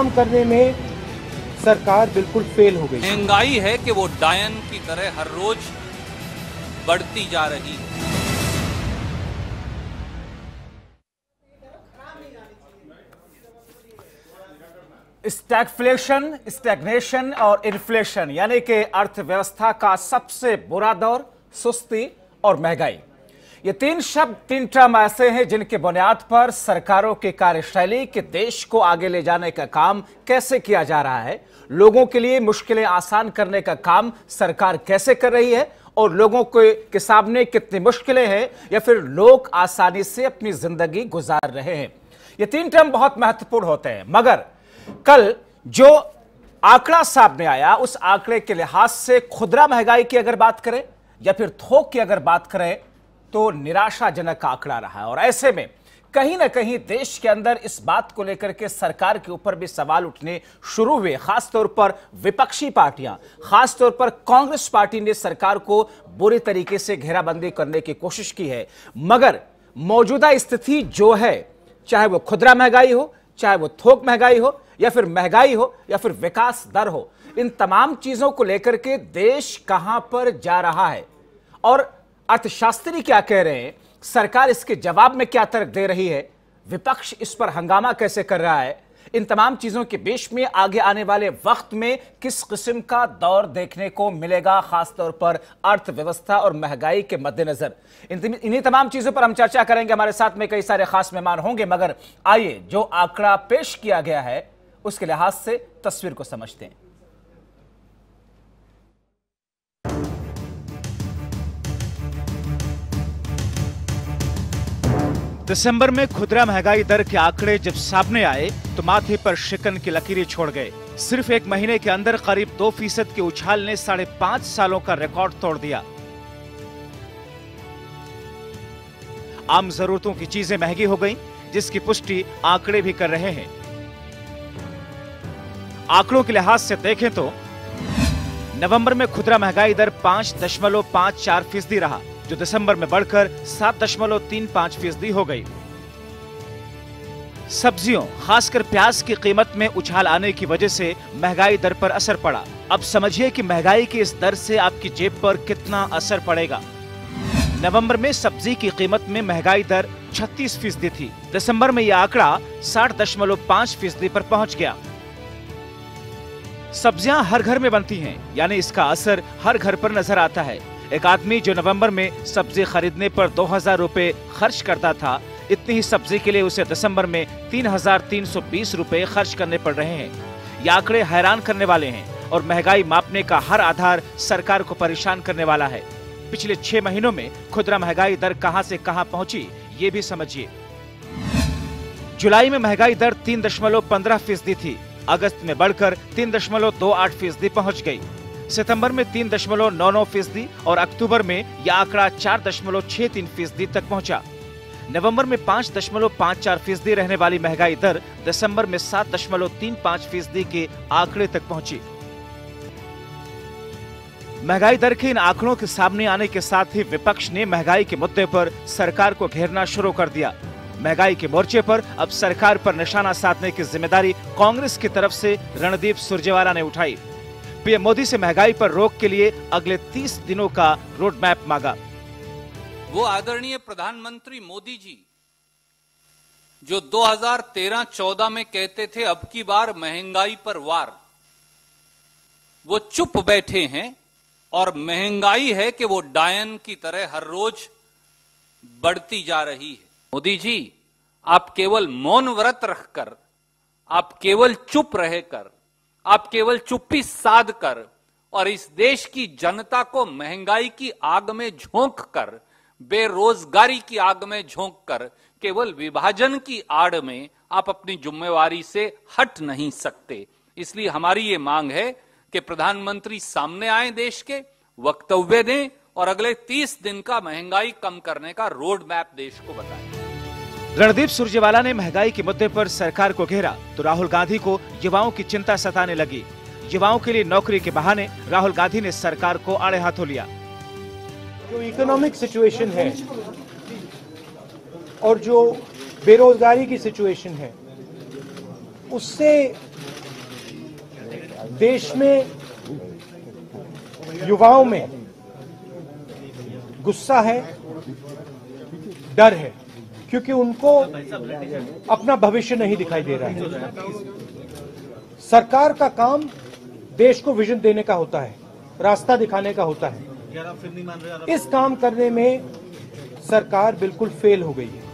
काम करने में सरकार बिल्कुल फेल हो गई महंगाई है कि वो डायन की तरह हर रोज बढ़ती जा रही है स्टैगफ्लेशन स्टैगनेशन और इन्फ्लेशन यानी कि अर्थव्यवस्था का सबसे बुरा दौर सुस्ती और महंगाई ये तीन शब्द तीन टर्म ऐसे हैं जिनके बुनियाद पर सरकारों की कार्यशैली के देश को आगे ले जाने का काम कैसे किया जा रहा है लोगों के लिए मुश्किलें आसान करने का काम सरकार कैसे कर रही है और लोगों के, के सामने कितनी मुश्किलें हैं या फिर लोग आसानी से अपनी जिंदगी गुजार रहे हैं ये तीन टर्म बहुत महत्वपूर्ण होते हैं मगर कल जो आंकड़ा सामने आया उस आंकड़े के लिहाज से खुदरा महंगाई की अगर बात करें या फिर थोक की अगर बात करें तो निराशाजनक आंकड़ा रहा है और ऐसे में कहीं ना कहीं देश के अंदर इस बात को लेकर के सरकार के ऊपर भी सवाल उठने शुरू हुए खासतौर पर विपक्षी पार्टियां खासतौर पर कांग्रेस पार्टी ने सरकार को बुरे तरीके से घेराबंदी करने की कोशिश की है मगर मौजूदा स्थिति जो है चाहे वो खुदरा महंगाई हो चाहे वो थोक महंगाई हो या फिर महंगाई हो या फिर विकास दर हो इन तमाम चीजों को लेकर के देश कहां पर जा रहा है और अर्थशास्त्री क्या कह रहे हैं सरकार इसके जवाब में क्या तर्क दे रही है विपक्ष इस पर हंगामा कैसे कर रहा है इन तमाम चीजों के बीच में आगे आने वाले वक्त में किस किस्म का दौर देखने को मिलेगा खासतौर पर अर्थव्यवस्था और महंगाई के मद्देनजर इन्हीं तमाम चीजों पर हम चर्चा करेंगे हमारे साथ में कई सारे खास मेहमान होंगे मगर आइए जो आंकड़ा पेश किया गया है उसके लिहाज से तस्वीर को समझते हैं दिसंबर में खुदरा महंगाई दर के आंकड़े जब सामने आए तो माथे पर शिकन की लकीरें छोड़ गए सिर्फ एक महीने के अंदर करीब दो फीसद के उछाल ने साढ़े पांच सालों का रिकॉर्ड तोड़ दिया आम जरूरतों की चीजें महंगी हो गईं, जिसकी पुष्टि आंकड़े भी कर रहे हैं आंकड़ों के लिहाज से देखें तो नवंबर में खुदरा महंगाई दर पांच दशमलव पांच चार फीसदी रहा जो दिसंबर में बढ़कर सात दशमलव तीन पाँच फीसदी हो गई सब्जियों खासकर प्याज की कीमत में उछाल आने की वजह से महंगाई दर पर असर पड़ा अब समझिए कि महंगाई की इस दर से आपकी जेब पर कितना असर पड़ेगा नवंबर में सब्जी की कीमत में महंगाई दर 36 फीसदी थी दिसंबर में यह आंकड़ा साठ दशमलव पाँच फीसदी पर पहुंच गया सब्जियां हर घर में बनती हैं यानी इसका असर हर घर पर नजर आता है एक आदमी जो नवंबर में सब्जी खरीदने पर दो हजार रूपए खर्च करता था इतनी ही सब्जी के लिए उसे दिसंबर में तीन हजार तीन सौ बीस रूपए खर्च करने पड़ रहे हैं ये आंकड़े हैरान करने वाले हैं और महंगाई मापने का हर आधार सरकार को परेशान करने वाला है पिछले छह महीनों में खुदरा महंगाई दर कहाँ से कहाँ पहुँची ये भी समझिए जुलाई में महंगाई दर तीन दशमलव पंद्रह फीसदी थी अगस्त में बढ़कर तीन दशमलव दो आठ फीसदी पहुँच गयी सितंबर में तीन दशमलव नौ नौ फीसदी और अक्टूबर में यह आंकड़ा चार दशमलव छह तीन फीसदी तक पहुंचा। नवंबर में पाँच दशमलव पाँच चार फीसदी रहने वाली महंगाई दर दिसंबर में सात दशमलव तीन पाँच फीसदी के आंकड़े तक पहुंची। महंगाई दर के इन आंकड़ों के सामने आने के साथ ही विपक्ष ने महंगाई के मुद्दे पर सरकार को घेरना शुरू कर दिया महंगाई के मोर्चे पर अब सरकार पर निशाना साधने की जिम्मेदारी कांग्रेस की तरफ से रणदीप सुरजेवाला ने उठाई पीएम मोदी से महंगाई पर रोक के लिए अगले 30 दिनों का रोड मैप मांगा वो आदरणीय प्रधानमंत्री मोदी जी जो 2013-14 में कहते थे अब की बार महंगाई पर वार वो चुप बैठे हैं और महंगाई है कि वो डायन की तरह हर रोज बढ़ती जा रही है मोदी जी आप केवल मौन व्रत रखकर आप केवल चुप रहकर आप केवल चुप्पी साध कर और इस देश की जनता को महंगाई की आग में झोंक कर बेरोजगारी की आग में झोंक कर केवल विभाजन की आड़ में आप अपनी जिम्मेवारी से हट नहीं सकते इसलिए हमारी ये मांग है कि प्रधानमंत्री सामने आए देश के वक्तव्य दें और अगले 30 दिन का महंगाई कम करने का रोड मैप देश को बताएं रणदीप सुरजेवाला ने महंगाई के मुद्दे पर सरकार को घेरा तो राहुल गांधी को युवाओं की चिंता सताने लगी युवाओं के लिए नौकरी के बहाने राहुल गांधी ने सरकार को आड़े हाथों लिया जो इकोनॉमिक सिचुएशन है और जो बेरोजगारी की सिचुएशन है उससे देश में युवाओं में गुस्सा है डर है क्योंकि उनको अपना भविष्य नहीं दिखाई दे रहा है सरकार का काम देश को विजन देने का होता है रास्ता दिखाने का होता है इस काम करने में सरकार बिल्कुल फेल हो गई है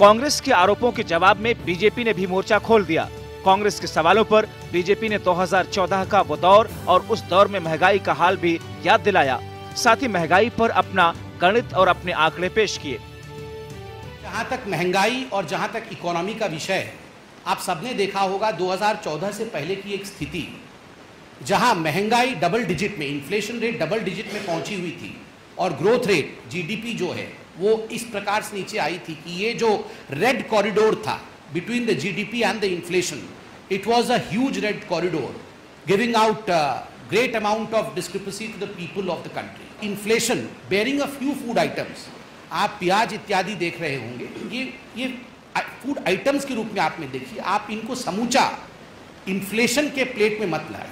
कांग्रेस के आरोपों के जवाब में बीजेपी ने भी मोर्चा खोल दिया कांग्रेस के सवालों पर बीजेपी ने 2014 का वो दौर और उस दौर में महंगाई का हाल भी याद दिलाया साथ ही महंगाई पर अपना गणित और अपने आंकड़े पेश किए जहाँ तक महंगाई और जहाँ तक इकोनॉमी का विषय आप सबने देखा होगा 2014 से पहले की एक स्थिति जहां महंगाई डबल डिजिट में इन्फ्लेशन रेट डबल डिजिट में पहुंची हुई थी और ग्रोथ रेट जीडीपी जो है वो इस प्रकार से नीचे आई थी कि ये जो रेड कॉरिडोर था between the G GDP and the inflation it was as red corridor giving out great amount of discrepancy to the people of the country inflation bearing a few food items आप प्याज इत्यादि देख रहे होंगे ये ये food items के रूप में आपने देखी आप इनको समूचा इन्फ्लेशन के प्लेट में मत लाए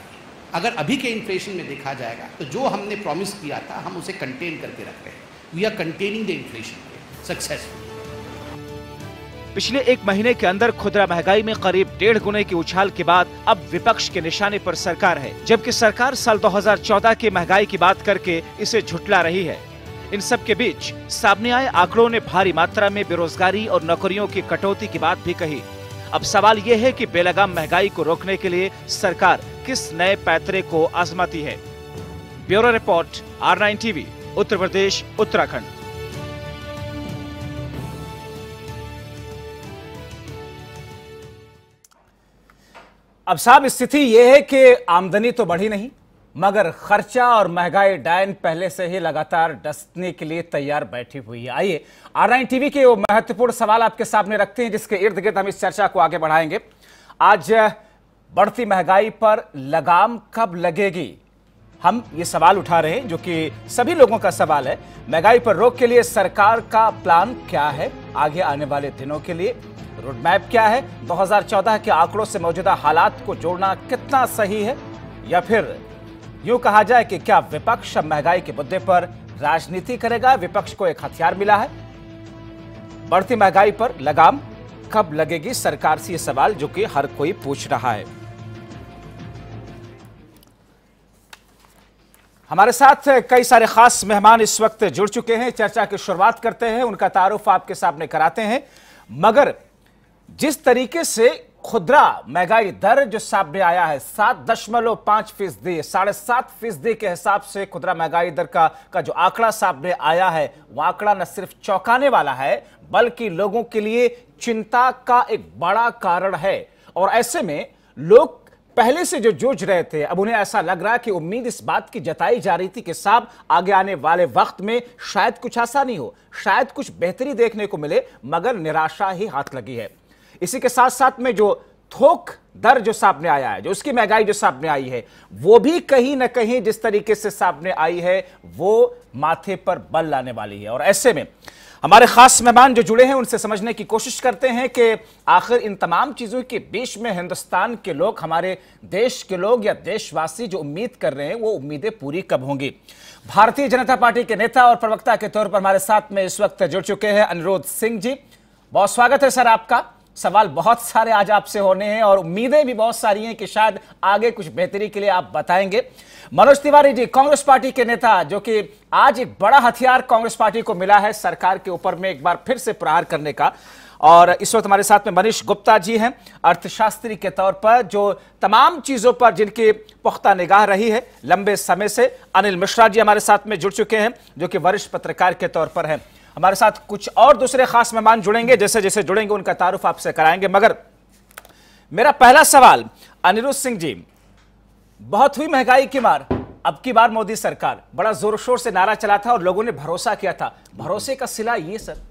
अगर अभी के इन्फ्लेशन में देखा जाएगा तो जो हमने प्रॉमिस किया था हम उसे कंटेन करके रख रहे हैं we are containing the inflation successful पिछले एक महीने के अंदर खुदरा महंगाई में करीब डेढ़ गुने की उछाल के बाद अब विपक्ष के निशाने पर सरकार है जबकि सरकार साल 2014 के महंगाई की बात करके इसे झुटला रही है इन सब के बीच सामने आए आंकड़ों ने भारी मात्रा में बेरोजगारी और नौकरियों की कटौती की बात भी कही अब सवाल यह है कि बेलगाम महंगाई को रोकने के लिए सरकार किस नए पैतरे को आजमाती है bureau report R nine TV Uttar Pradesh Uttarakhand अब साहब स्थिति यह है कि आमदनी तो बढ़ी नहीं मगर खर्चा और महंगाई डायन पहले से ही लगातार डसने के लिए तैयार बैठी हुई है आइए आर नाइन टीवी के वो महत्वपूर्ण सवाल आपके सामने रखते हैं जिसके इर्द गिर्द हम इस चर्चा को आगे बढ़ाएंगे आज बढ़ती महंगाई पर लगाम कब लगेगी हम ये सवाल उठा रहे हैं जो कि सभी लोगों का सवाल है महंगाई पर रोक के लिए सरकार का प्लान क्या है आगे आने वाले दिनों के लिए रोडमैप क्या है 2014 के आंकड़ों से मौजूदा हालात को जोड़ना कितना सही है या फिर यूं कहा जाए कि क्या विपक्ष महंगाई के मुद्दे पर राजनीति करेगा विपक्ष को एक हथियार मिला है बढ़ती महंगाई पर लगाम कब लगेगी सरकार से यह सवाल जो कि हर कोई पूछ रहा है हमारे साथ कई सारे खास मेहमान इस वक्त जुड़ चुके हैं चर्चा की शुरुआत करते हैं उनका तारुफ आपके सामने कराते हैं मगर जिस तरीके से खुदरा महंगाई दर जो सामने आया है सात दशमलव पांच फीसदी साढ़े सात फीसदी के हिसाब से खुदरा महंगाई दर का का जो आंकड़ा सामने आया है वह आंकड़ा न सिर्फ चौंकाने वाला है बल्कि लोगों के लिए चिंता का एक बड़ा कारण है और ऐसे में लोग पहले से जो जूझ रहे थे अब उन्हें ऐसा लग रहा है कि उम्मीद इस बात की जताई जा रही थी कि साहब आगे आने वाले वक्त में शायद कुछ आसानी हो शायद कुछ बेहतरी देखने को मिले मगर निराशा ही हाथ लगी है इसी के साथ साथ में जो थोक दर जो सामने आया है जो उसकी महंगाई जो सामने आई है वो भी कहीं ना कहीं जिस तरीके से सामने आई है वो माथे पर बल लाने वाली है और ऐसे में हमारे खास मेहमान जो जुड़े हैं उनसे समझने की कोशिश करते हैं कि आखिर इन तमाम चीज़ों के बीच में हिंदुस्तान के लोग हमारे देश के लोग या देशवासी जो उम्मीद कर रहे हैं वो उम्मीदें पूरी कब होंगी भारतीय जनता पार्टी के नेता और प्रवक्ता के तौर पर हमारे साथ में इस वक्त जुड़ चुके हैं अनुरोध सिंह जी बहुत स्वागत है सर आपका सवाल बहुत सारे आज आपसे होने हैं और उम्मीदें भी बहुत सारी हैं कि शायद आगे कुछ बेहतरी के लिए आप बताएंगे मनोज तिवारी जी कांग्रेस पार्टी के नेता जो कि आज एक बड़ा हथियार कांग्रेस पार्टी को मिला है सरकार के ऊपर में एक बार फिर से प्रहार करने का और इस वक्त हमारे साथ में मनीष गुप्ता जी हैं अर्थशास्त्री के तौर पर जो तमाम चीज़ों पर जिनकी पुख्ता निगाह रही है लंबे समय से अनिल मिश्रा जी हमारे साथ में जुड़ चुके हैं जो कि वरिष्ठ पत्रकार के तौर पर हैं हमारे साथ कुछ और दूसरे खास मेहमान जुड़ेंगे जैसे जैसे जुड़ेंगे उनका तारुफ आपसे कराएंगे मगर मेरा पहला सवाल अनिरुद्ध सिंह जी बहुत हुई महंगाई की मार अब की बार मोदी सरकार बड़ा जोर शोर से नारा चला था और लोगों ने भरोसा किया था भरोसे का सिला ये सर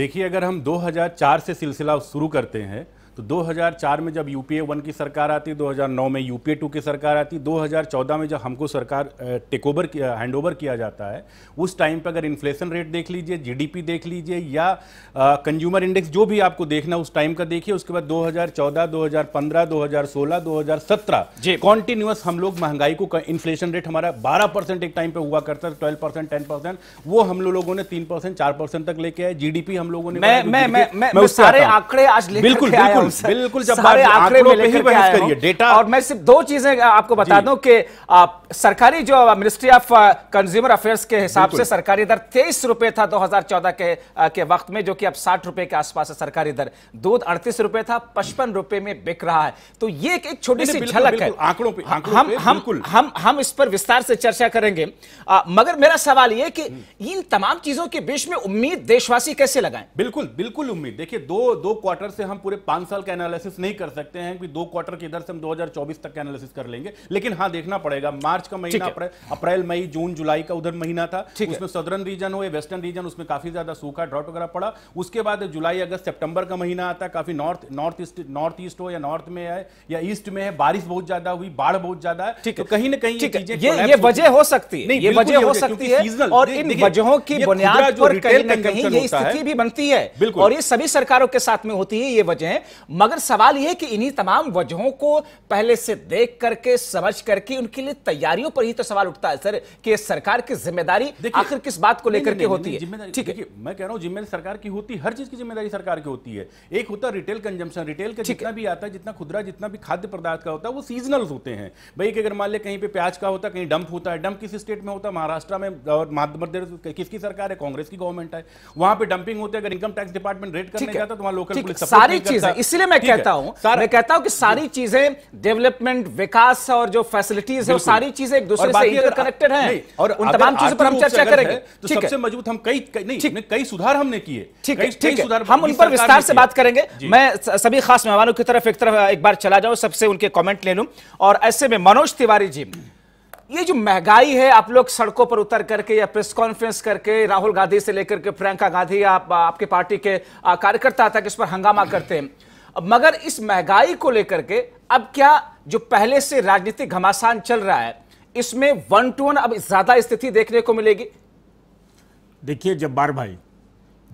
देखिए अगर हम 2004 से सिलसिला शुरू करते हैं तो 2004 में जब यूपीए वन की सरकार आती 2009 में यूपीए टू की सरकार आती 2014 में जब हमको सरकार टेक ओवर हैंड ओवर किया जाता है उस टाइम पर अगर इन्फ्लेशन रेट देख लीजिए जीडीपी देख लीजिए या कंज्यूमर इंडेक्स जो भी आपको देखना उस टाइम का देखिए उसके बाद 2014 2015 2016 2017 कॉन्टिन्यूस हम लोग महंगाई को इन्फ्लेशन रेट हमारा बारह परसेंट एक टाइम पे हुआ करता था ट्वेल्व परसेंट टेन परसेंट वो हम लोगों ने तीन परसेंट चार परसेंट तक लेके आए जीडीपी हम लोगों ने सारे आंकड़े आज बिल्कुल बिल्कुल बिल्कुल बिल्कुल जब आंकड़े में लेकर के आया करिए डेटा और मैं सिर्फ दो चीजें आपको बता दूं कि सरकारी जो मिनिस्ट्री ऑफ कंज्यूमर अफेयर्स के हिसाब से सरकारी दर तेईस रुपए था 2014 के के वक्त में जो कि अब साठ रुपए के आसपास है सरकारी दर दूध अड़तीस रुपए था पचपन रुपए में बिक रहा है तो ये एक एक छोटी सी झलक है आंकड़ों पे हम हम हम हम इस पर विस्तार से चर्चा करेंगे मगर मेरा सवाल ये कि हम्म। इन तमाम चीजों के बीच में उम्मीद देशवासी कैसे लगाए बिल्कुल बिल्कुल उम्मीद देखिए दो दो क्वार्टर से हम पूरे पांच साल का एनालिसिस नहीं कर सकते हैं कि दो क्वार्टर के इधर से हम 2024 तक का एनालिसिस कर लेंगे लेकिन हाँ देखना पड़ेगा मार्च का महीना अप्रैल मई जून जुलाई का उधर महीना था उसमें सदर्न रीजन हुए वेस्टर्न रीजन उसमें काफी ज्यादा सूखा ड्रॉट वगैरह पड़ा उसके बाद जुलाई अगस्त सेप्टेम्बर का महीना आता है काफी north north east north east हो या नॉर्थ में है या ईस्ट में है बारिश बहुत ज्यादा हुई बाढ़ बहुत ज्यादा है तो कहीं ना कहीं ये ये वजह हो सकती है ये वजह हो सकती है और इन वजहों की बुनियाद पर कहीं ना कहीं ये स्थिति भी बनती है और ये सभी सरकारों के साथ में होती है ये वजह मगर सवाल यह है कि इन्हीं तमाम वजहों को पहले से देख करके समझ करके उनके लिए तैयारियों पर ही तो सवाल उठता है सर कि सरकार की जिम्मेदारी आखिर किस बात को लेकर के होती है ठीक है मैं कह रहा हूं जिम्मेदारी सरकार की होती है हर चीज की जिम्मेदारी सरकार की होती है एक होता है रिटेल कंजम्पन रिटेल का जितना भी आता है जितना खुदरा जितना भी खाद्य पदार्थ का होता है वो सीजनल होते हैं भाई अगर मान ले कहीं पर प्याज का होता है कहीं डंप होता है डंप किस स्टेट में होता है महाराष्ट्र में और मध्य किसकी सरकार है कांग्रेस की गवर्नमेंट है वहां पर डंपिंग होते है अगर इनकम टैक्स डिपार्टमेंट रेट करने जाता तो वहां लोकल पुलिस सारी चीज है इस इसलिए मैं कहता हूं मैं कहता हूं कि सारी चीजें डेवलपमेंट विकास और जो फैसिलिटीज है सारी चीजें एक दूसरे से इंटरकनेक्टेड हैं और उन तमाम चीजों पर हम चर्चा करेंगे तो सबसे मजबूत हम कई नहीं कई सुधार हमने किए ठीक है ठीक है हम उन पर विस्तार से बात करेंगे मैं सभी खास मेहमानों की तरफ एक तरफ एक बार चला जाऊं सबसे उनके कॉमेंट ले लू और ऐसे में मनोज तिवारी जी ये जो महंगाई है आप लोग सड़कों पर उतर करके या प्रेस कॉन्फ्रेंस करके राहुल गांधी से लेकर के प्रियंका गांधी या आप आपके पार्टी के कार्यकर्ता तक इस पर हंगामा करते हैं मगर इस महंगाई को लेकर के अब क्या जो पहले से राजनीतिक घमासान चल रहा है इसमें वन टू वन अब ज्यादा स्थिति देखने को मिलेगी देखिए जब्बार भाई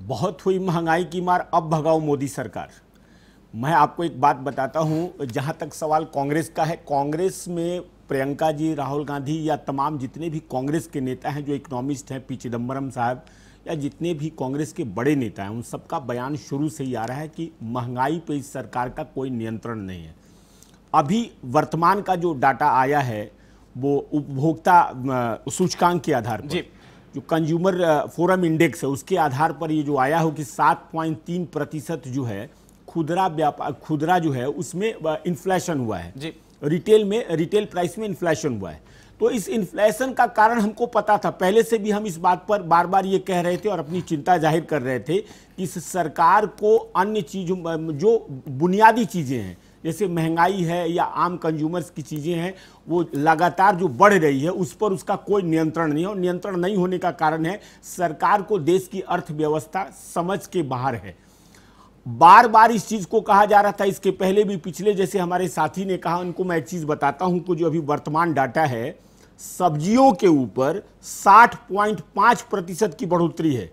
बहुत हुई महंगाई की मार अब भगाओ मोदी सरकार मैं आपको एक बात बताता हूं जहां तक सवाल कांग्रेस का है कांग्रेस में प्रियंका जी राहुल गांधी या तमाम जितने भी कांग्रेस के नेता हैं जो इकोनॉमिस्ट हैं पी चिदम्बरम साहब या जितने भी कांग्रेस के बड़े नेता हैं उन सबका बयान शुरू से ही आ रहा है कि महंगाई पर इस सरकार का कोई नियंत्रण नहीं है अभी वर्तमान का जो डाटा आया है वो उपभोक्ता सूचकांक के आधार पर जो कंज्यूमर फोरम इंडेक्स है उसके आधार पर ये जो आया हो कि सात पॉइंट तीन प्रतिशत जो है खुदरा व्यापार खुदरा जो है उसमें इन्फ्लेशन हुआ है जी रिटेल में रिटेल प्राइस में इन्फ्लेशन हुआ है तो इस इन्फ्लेशन का कारण हमको पता था पहले से भी हम इस बात पर बार बार ये कह रहे थे और अपनी चिंता जाहिर कर रहे थे कि इस सरकार को अन्य चीज़ों जो बुनियादी चीज़ें हैं जैसे महंगाई है या आम कंज्यूमर्स की चीज़ें हैं वो लगातार जो बढ़ रही है उस पर उसका कोई नियंत्रण नहीं है और नियंत्रण नहीं होने का कारण है सरकार को देश की अर्थव्यवस्था समझ के बाहर है बार बार इस चीज़ को कहा जा रहा था इसके पहले भी पिछले जैसे हमारे साथी ने कहा उनको मैं एक चीज़ बताता हूँ कि जो अभी वर्तमान डाटा है सब्जियों के ऊपर 60.5 प्रतिशत की बढ़ोतरी है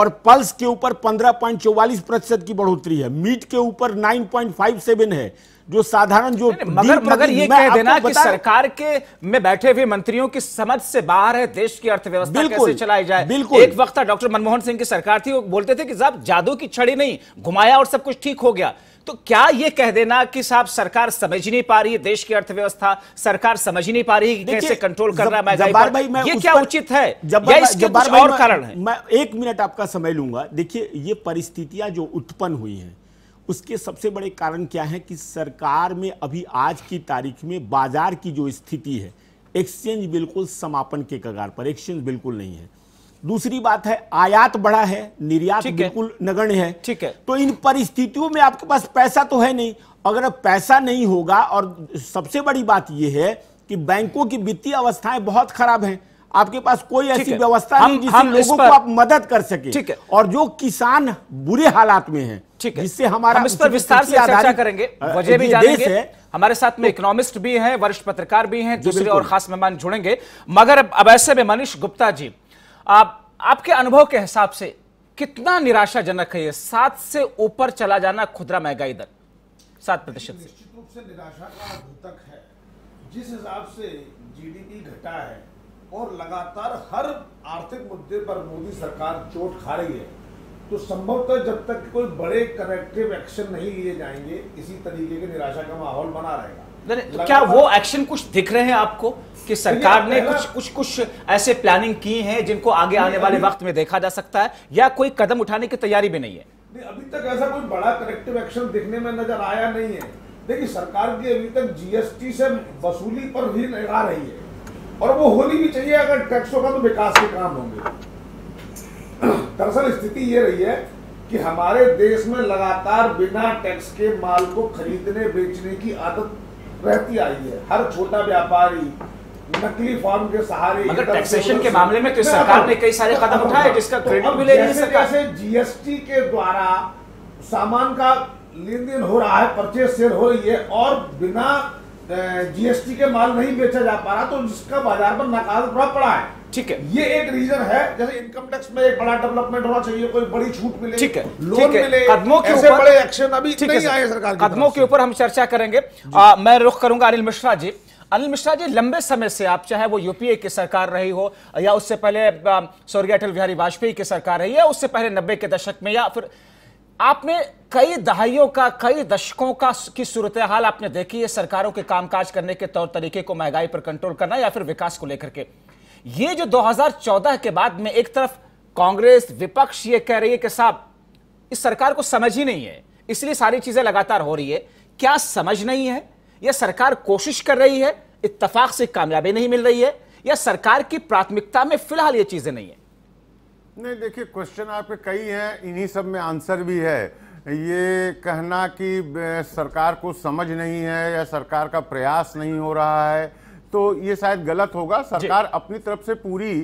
और पल्स के ऊपर 15.44 प्रतिशत की बढ़ोतरी है मीट के ऊपर 9.57 है जो साधारण जो मगर मगर ये कह देना कि सरकार के में बैठे हुए मंत्रियों की समझ से बाहर है देश की अर्थव्यवस्था कैसे चलाई जाए बिल्कुल एक वक्त था डॉक्टर मनमोहन सिंह की सरकार थी वो बोलते थे कि साहब जादू की छड़ी नहीं घुमाया और सब कुछ ठीक हो गया तो क्या यह कह देना कि साहब सरकार समझ नहीं पा रही है देश की अर्थव्यवस्था सरकार समझ नहीं पा रही कैसे कंट्रोल कर रहा है भाई मैं ये क्या उचित है जब्बार और कारण है मैं एक मिनट आपका समय लूंगा देखिए ये परिस्थितियां जो उत्पन्न हुई हैं उसके सबसे बड़े कारण क्या है कि सरकार में अभी आज की तारीख में बाजार की जो स्थिति है एक्सचेंज बिल्कुल समापन के कगार पर एक्सचेंज बिल्कुल नहीं है दूसरी बात है आयात बढ़ा है निर्यात बिल्कुल नगण्य है ठीक है तो इन परिस्थितियों में आपके पास पैसा तो है नहीं अगर पैसा नहीं होगा और सबसे बड़ी बात यह है कि बैंकों की वित्तीय अवस्थाएं बहुत खराब हैं आपके पास कोई ऐसी व्यवस्था नहीं जिससे लोगों को आप मदद कर सके ठीक है और जो किसान बुरे हालात में है ठीक है जिससे हमारा हम इस पर विस्तार से चर्चा करेंगे वजह भी जानेंगे हमारे साथ में तो- इकोनॉमिस्ट भी हैं वरिष्ठ पत्रकार भी हैं दूसरे और खास मेहमान जुड़ेंगे मगर अब ऐसे में मनीष गुप्ता जी आप आपके अनुभव के हिसाब से कितना निराशाजनक है ये सात से ऊपर चला जाना खुदरा महंगाई दर सात प्रतिशत निश्चित रूप से निराशा का है जिस हिसाब से जीडीपी घटा है और लगातार हर आर्थिक मुद्दे पर मोदी सरकार चोट खा रही है तो संभवतः जब तक कोई बड़े करेक्टिव एक्शन नहीं लिए जाएंगे इसी तरीके के निराशा का माहौल बना रहेगा तो क्या वो एक्शन कुछ दिख रहे हैं आपको कि सरकार ने कुछ कुछ कुछ ऐसे प्लानिंग की है जिनको आगे आने वाले वक्त में देखा जा सकता है या कोई कदम उठाने की तैयारी भी नहीं है नहीं अभी तक ऐसा कोई बड़ा करेक्टिव एक्शन दिखने में नजर आया नहीं है देखिए सरकार की अभी तक जीएसटी से वसूली पर भी लगा रही है और वो होनी भी चाहिए अगर टैक्स होगा तो विकास के काम होंगे दरअसल स्थिति ये रही है कि हमारे देश में लगातार बिना टैक्स के माल को खरीदने बेचने की आदत रहती आई है हर छोटा व्यापारी नकली फॉर्म के सहारे मगर टैक्सेशन के मामले में तो सरकार ने कई सारे तो कदम उठाए जिसका क्रेडिट तो भी ले रही है सरकार जीएसटी के द्वारा सामान का लेन देन हो रहा है परचेज सेल हो रही है और बिना जीएसटी के माल नहीं बेचा जा पा रहा तो जिसका बाजार पर नकार प्रभाव पड़ा है ठीक है ये एक रीजन है जैसे इनकम टैक्स में एक बड़ा डेवलपमेंट होना चाहिए कोई बड़ी छूट मिले ठीक है लोन मिले कदमों के ऊपर बड़े एक्शन अभी नहीं आए सरकार कदमों के ऊपर हम चर्चा करेंगे मैं रुख करूंगा अनिल मिश्रा जी अनिल मिश्रा जी लंबे समय से आप चाहे वो यूपीए की सरकार रही हो या उससे पहले स्वर्गीय अटल बिहारी वाजपेयी की सरकार रही है उससे पहले नब्बे के दशक में या फिर आपने कई दहाइयों का कई दशकों का की सूरत हाल आपने देखी है सरकारों के कामकाज करने के तौर तरीके को महंगाई पर कंट्रोल करना या फिर विकास को लेकर के ये जो 2014 के बाद में एक तरफ कांग्रेस विपक्ष ये कह रही है कि साहब इस सरकार को समझ ही नहीं है इसलिए सारी चीजें लगातार हो रही है क्या समझ नहीं है यह सरकार कोशिश कर रही है इत्तफाक से कामयाबी नहीं मिल रही है या सरकार की प्राथमिकता में फिलहाल ये चीजें नहीं है नहीं देखिए क्वेश्चन आपके कई हैं इन्हीं सब में आंसर भी है ये कहना कि सरकार को समझ नहीं है या सरकार का प्रयास नहीं हो रहा है तो ये शायद गलत होगा सरकार अपनी तरफ से पूरी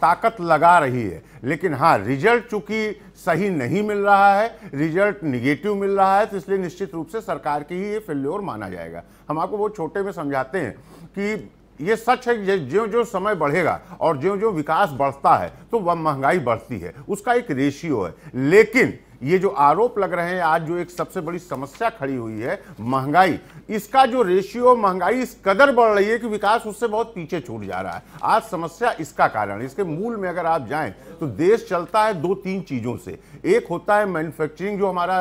ताकत लगा रही है लेकिन हाँ रिजल्ट चूंकि सही नहीं मिल रहा है रिजल्ट निगेटिव मिल रहा है तो इसलिए निश्चित रूप से सरकार की ही ये फेल्योर माना जाएगा हम आपको वो छोटे में समझाते हैं कि ये सच है जो जो समय बढ़ेगा और जो जो विकास बढ़ता है तो वह महंगाई बढ़ती है उसका एक रेशियो है लेकिन ये जो आरोप लग रहे हैं आज जो एक सबसे बड़ी समस्या खड़ी हुई है महंगाई इसका जो रेशियो महंगाई इस कदर बढ़ रही है कि विकास उससे बहुत पीछे छूट जा रहा है आज समस्या इसका कारण इसके मूल में अगर आप जाएं तो देश चलता है दो तीन चीज़ों से एक होता है मैन्युफैक्चरिंग जो हमारा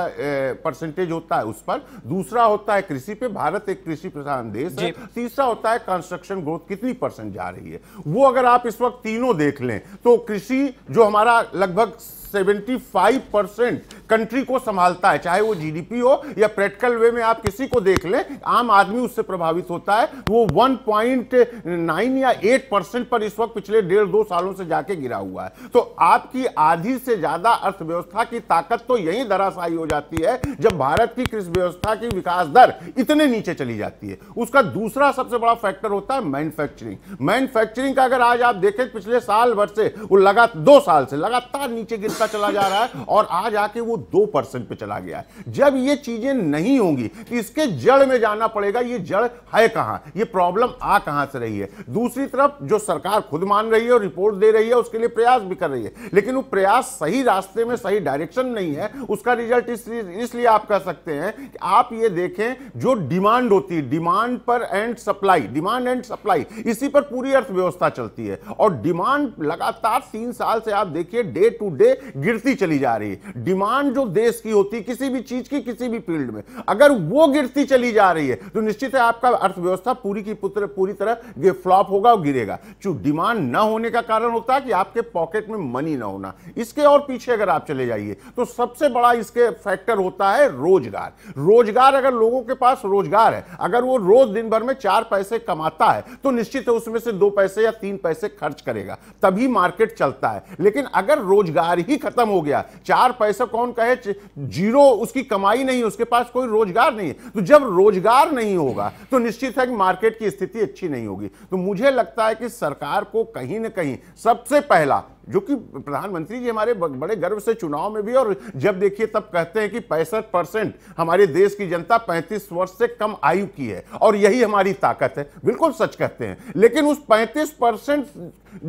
परसेंटेज होता है उस पर दूसरा होता है कृषि पे भारत एक कृषि प्रधान देश है तीसरा होता है कंस्ट्रक्शन ग्रोथ कितनी परसेंट जा रही है वो अगर आप इस वक्त तीनों देख लें तो कृषि जो हमारा लगभग 75 परसेंट कंट्री को संभालता है चाहे वो जीडीपी हो या प्रैक्टिकल वे में आप किसी को देख लें आम आदमी उससे प्रभावित होता है वो 1.9 या 8 परसेंट पर इस वक्त पिछले डेढ़ दो सालों से जाके गिरा हुआ है तो आपकी आधी से ज्यादा अर्थव्यवस्था की ताकत तो यही धराशायी हो जाती है जब भारत की कृषि व्यवस्था की विकास दर इतने नीचे चली जाती है उसका दूसरा सबसे बड़ा फैक्टर होता है मैन्युफैक्चरिंग मैन्युफैक्चरिंग का अगर आज आप देखें पिछले साल भर से वो लगा दो साल से लगातार नीचे गिरता बढ़ता चला जा रहा है और आज आके वो दो परसेंट पे चला गया है जब ये चीजें नहीं होंगी तो इसके जड़ में जाना पड़ेगा ये जड़ है कहां ये प्रॉब्लम आ कहां से रही है दूसरी तरफ जो सरकार खुद मान रही है और रिपोर्ट दे रही है उसके लिए प्रयास भी कर रही है लेकिन वो प्रयास सही रास्ते में सही डायरेक्शन नहीं है उसका रिजल्ट इसलिए आप कह सकते हैं कि आप ये देखें जो डिमांड होती है डिमांड पर and supply demand and supply इसी पर पूरी अर्थव्यवस्था चलती है और डिमांड लगातार तीन साल से आप देखिए डे टू डे गिरती चली जा रही है डिमांड जो देश की होती है किसी भी चीज की किसी भी फील्ड में अगर वो गिरती चली जा रही है तो निश्चित है आपका अर्थव्यवस्था पूरी की पूरी तरह फ्लॉप होगा और गिरेगा जो डिमांड ना होने का कारण होता है कि आपके पॉकेट में मनी ना होना इसके और पीछे अगर आप चले जाइए तो सबसे बड़ा इसके फैक्टर होता है रोजगार रोजगार अगर लोगों के पास रोजगार है अगर वो रोज दिन भर में चार पैसे कमाता है तो निश्चित है उसमें से दो पैसे या तीन पैसे खर्च करेगा तभी मार्केट चलता है लेकिन अगर रोजगार ही ही खत्म हो गया चार पैसा कौन कहे जीरो उसकी कमाई नहीं उसके पास कोई रोजगार नहीं है तो जब रोजगार नहीं होगा तो निश्चित है कि मार्केट की स्थिति अच्छी नहीं होगी तो मुझे लगता है कि सरकार को कहीं ना कहीं सबसे पहला जो कि प्रधानमंत्री जी हमारे बड़े गर्व से चुनाव में भी और जब देखिए तब कहते हैं कि पैंसठ परसेंट हमारे देश की जनता 35 वर्ष से कम आयु की है और यही हमारी ताकत है बिल्कुल सच कहते हैं लेकिन उस 35 परसेंट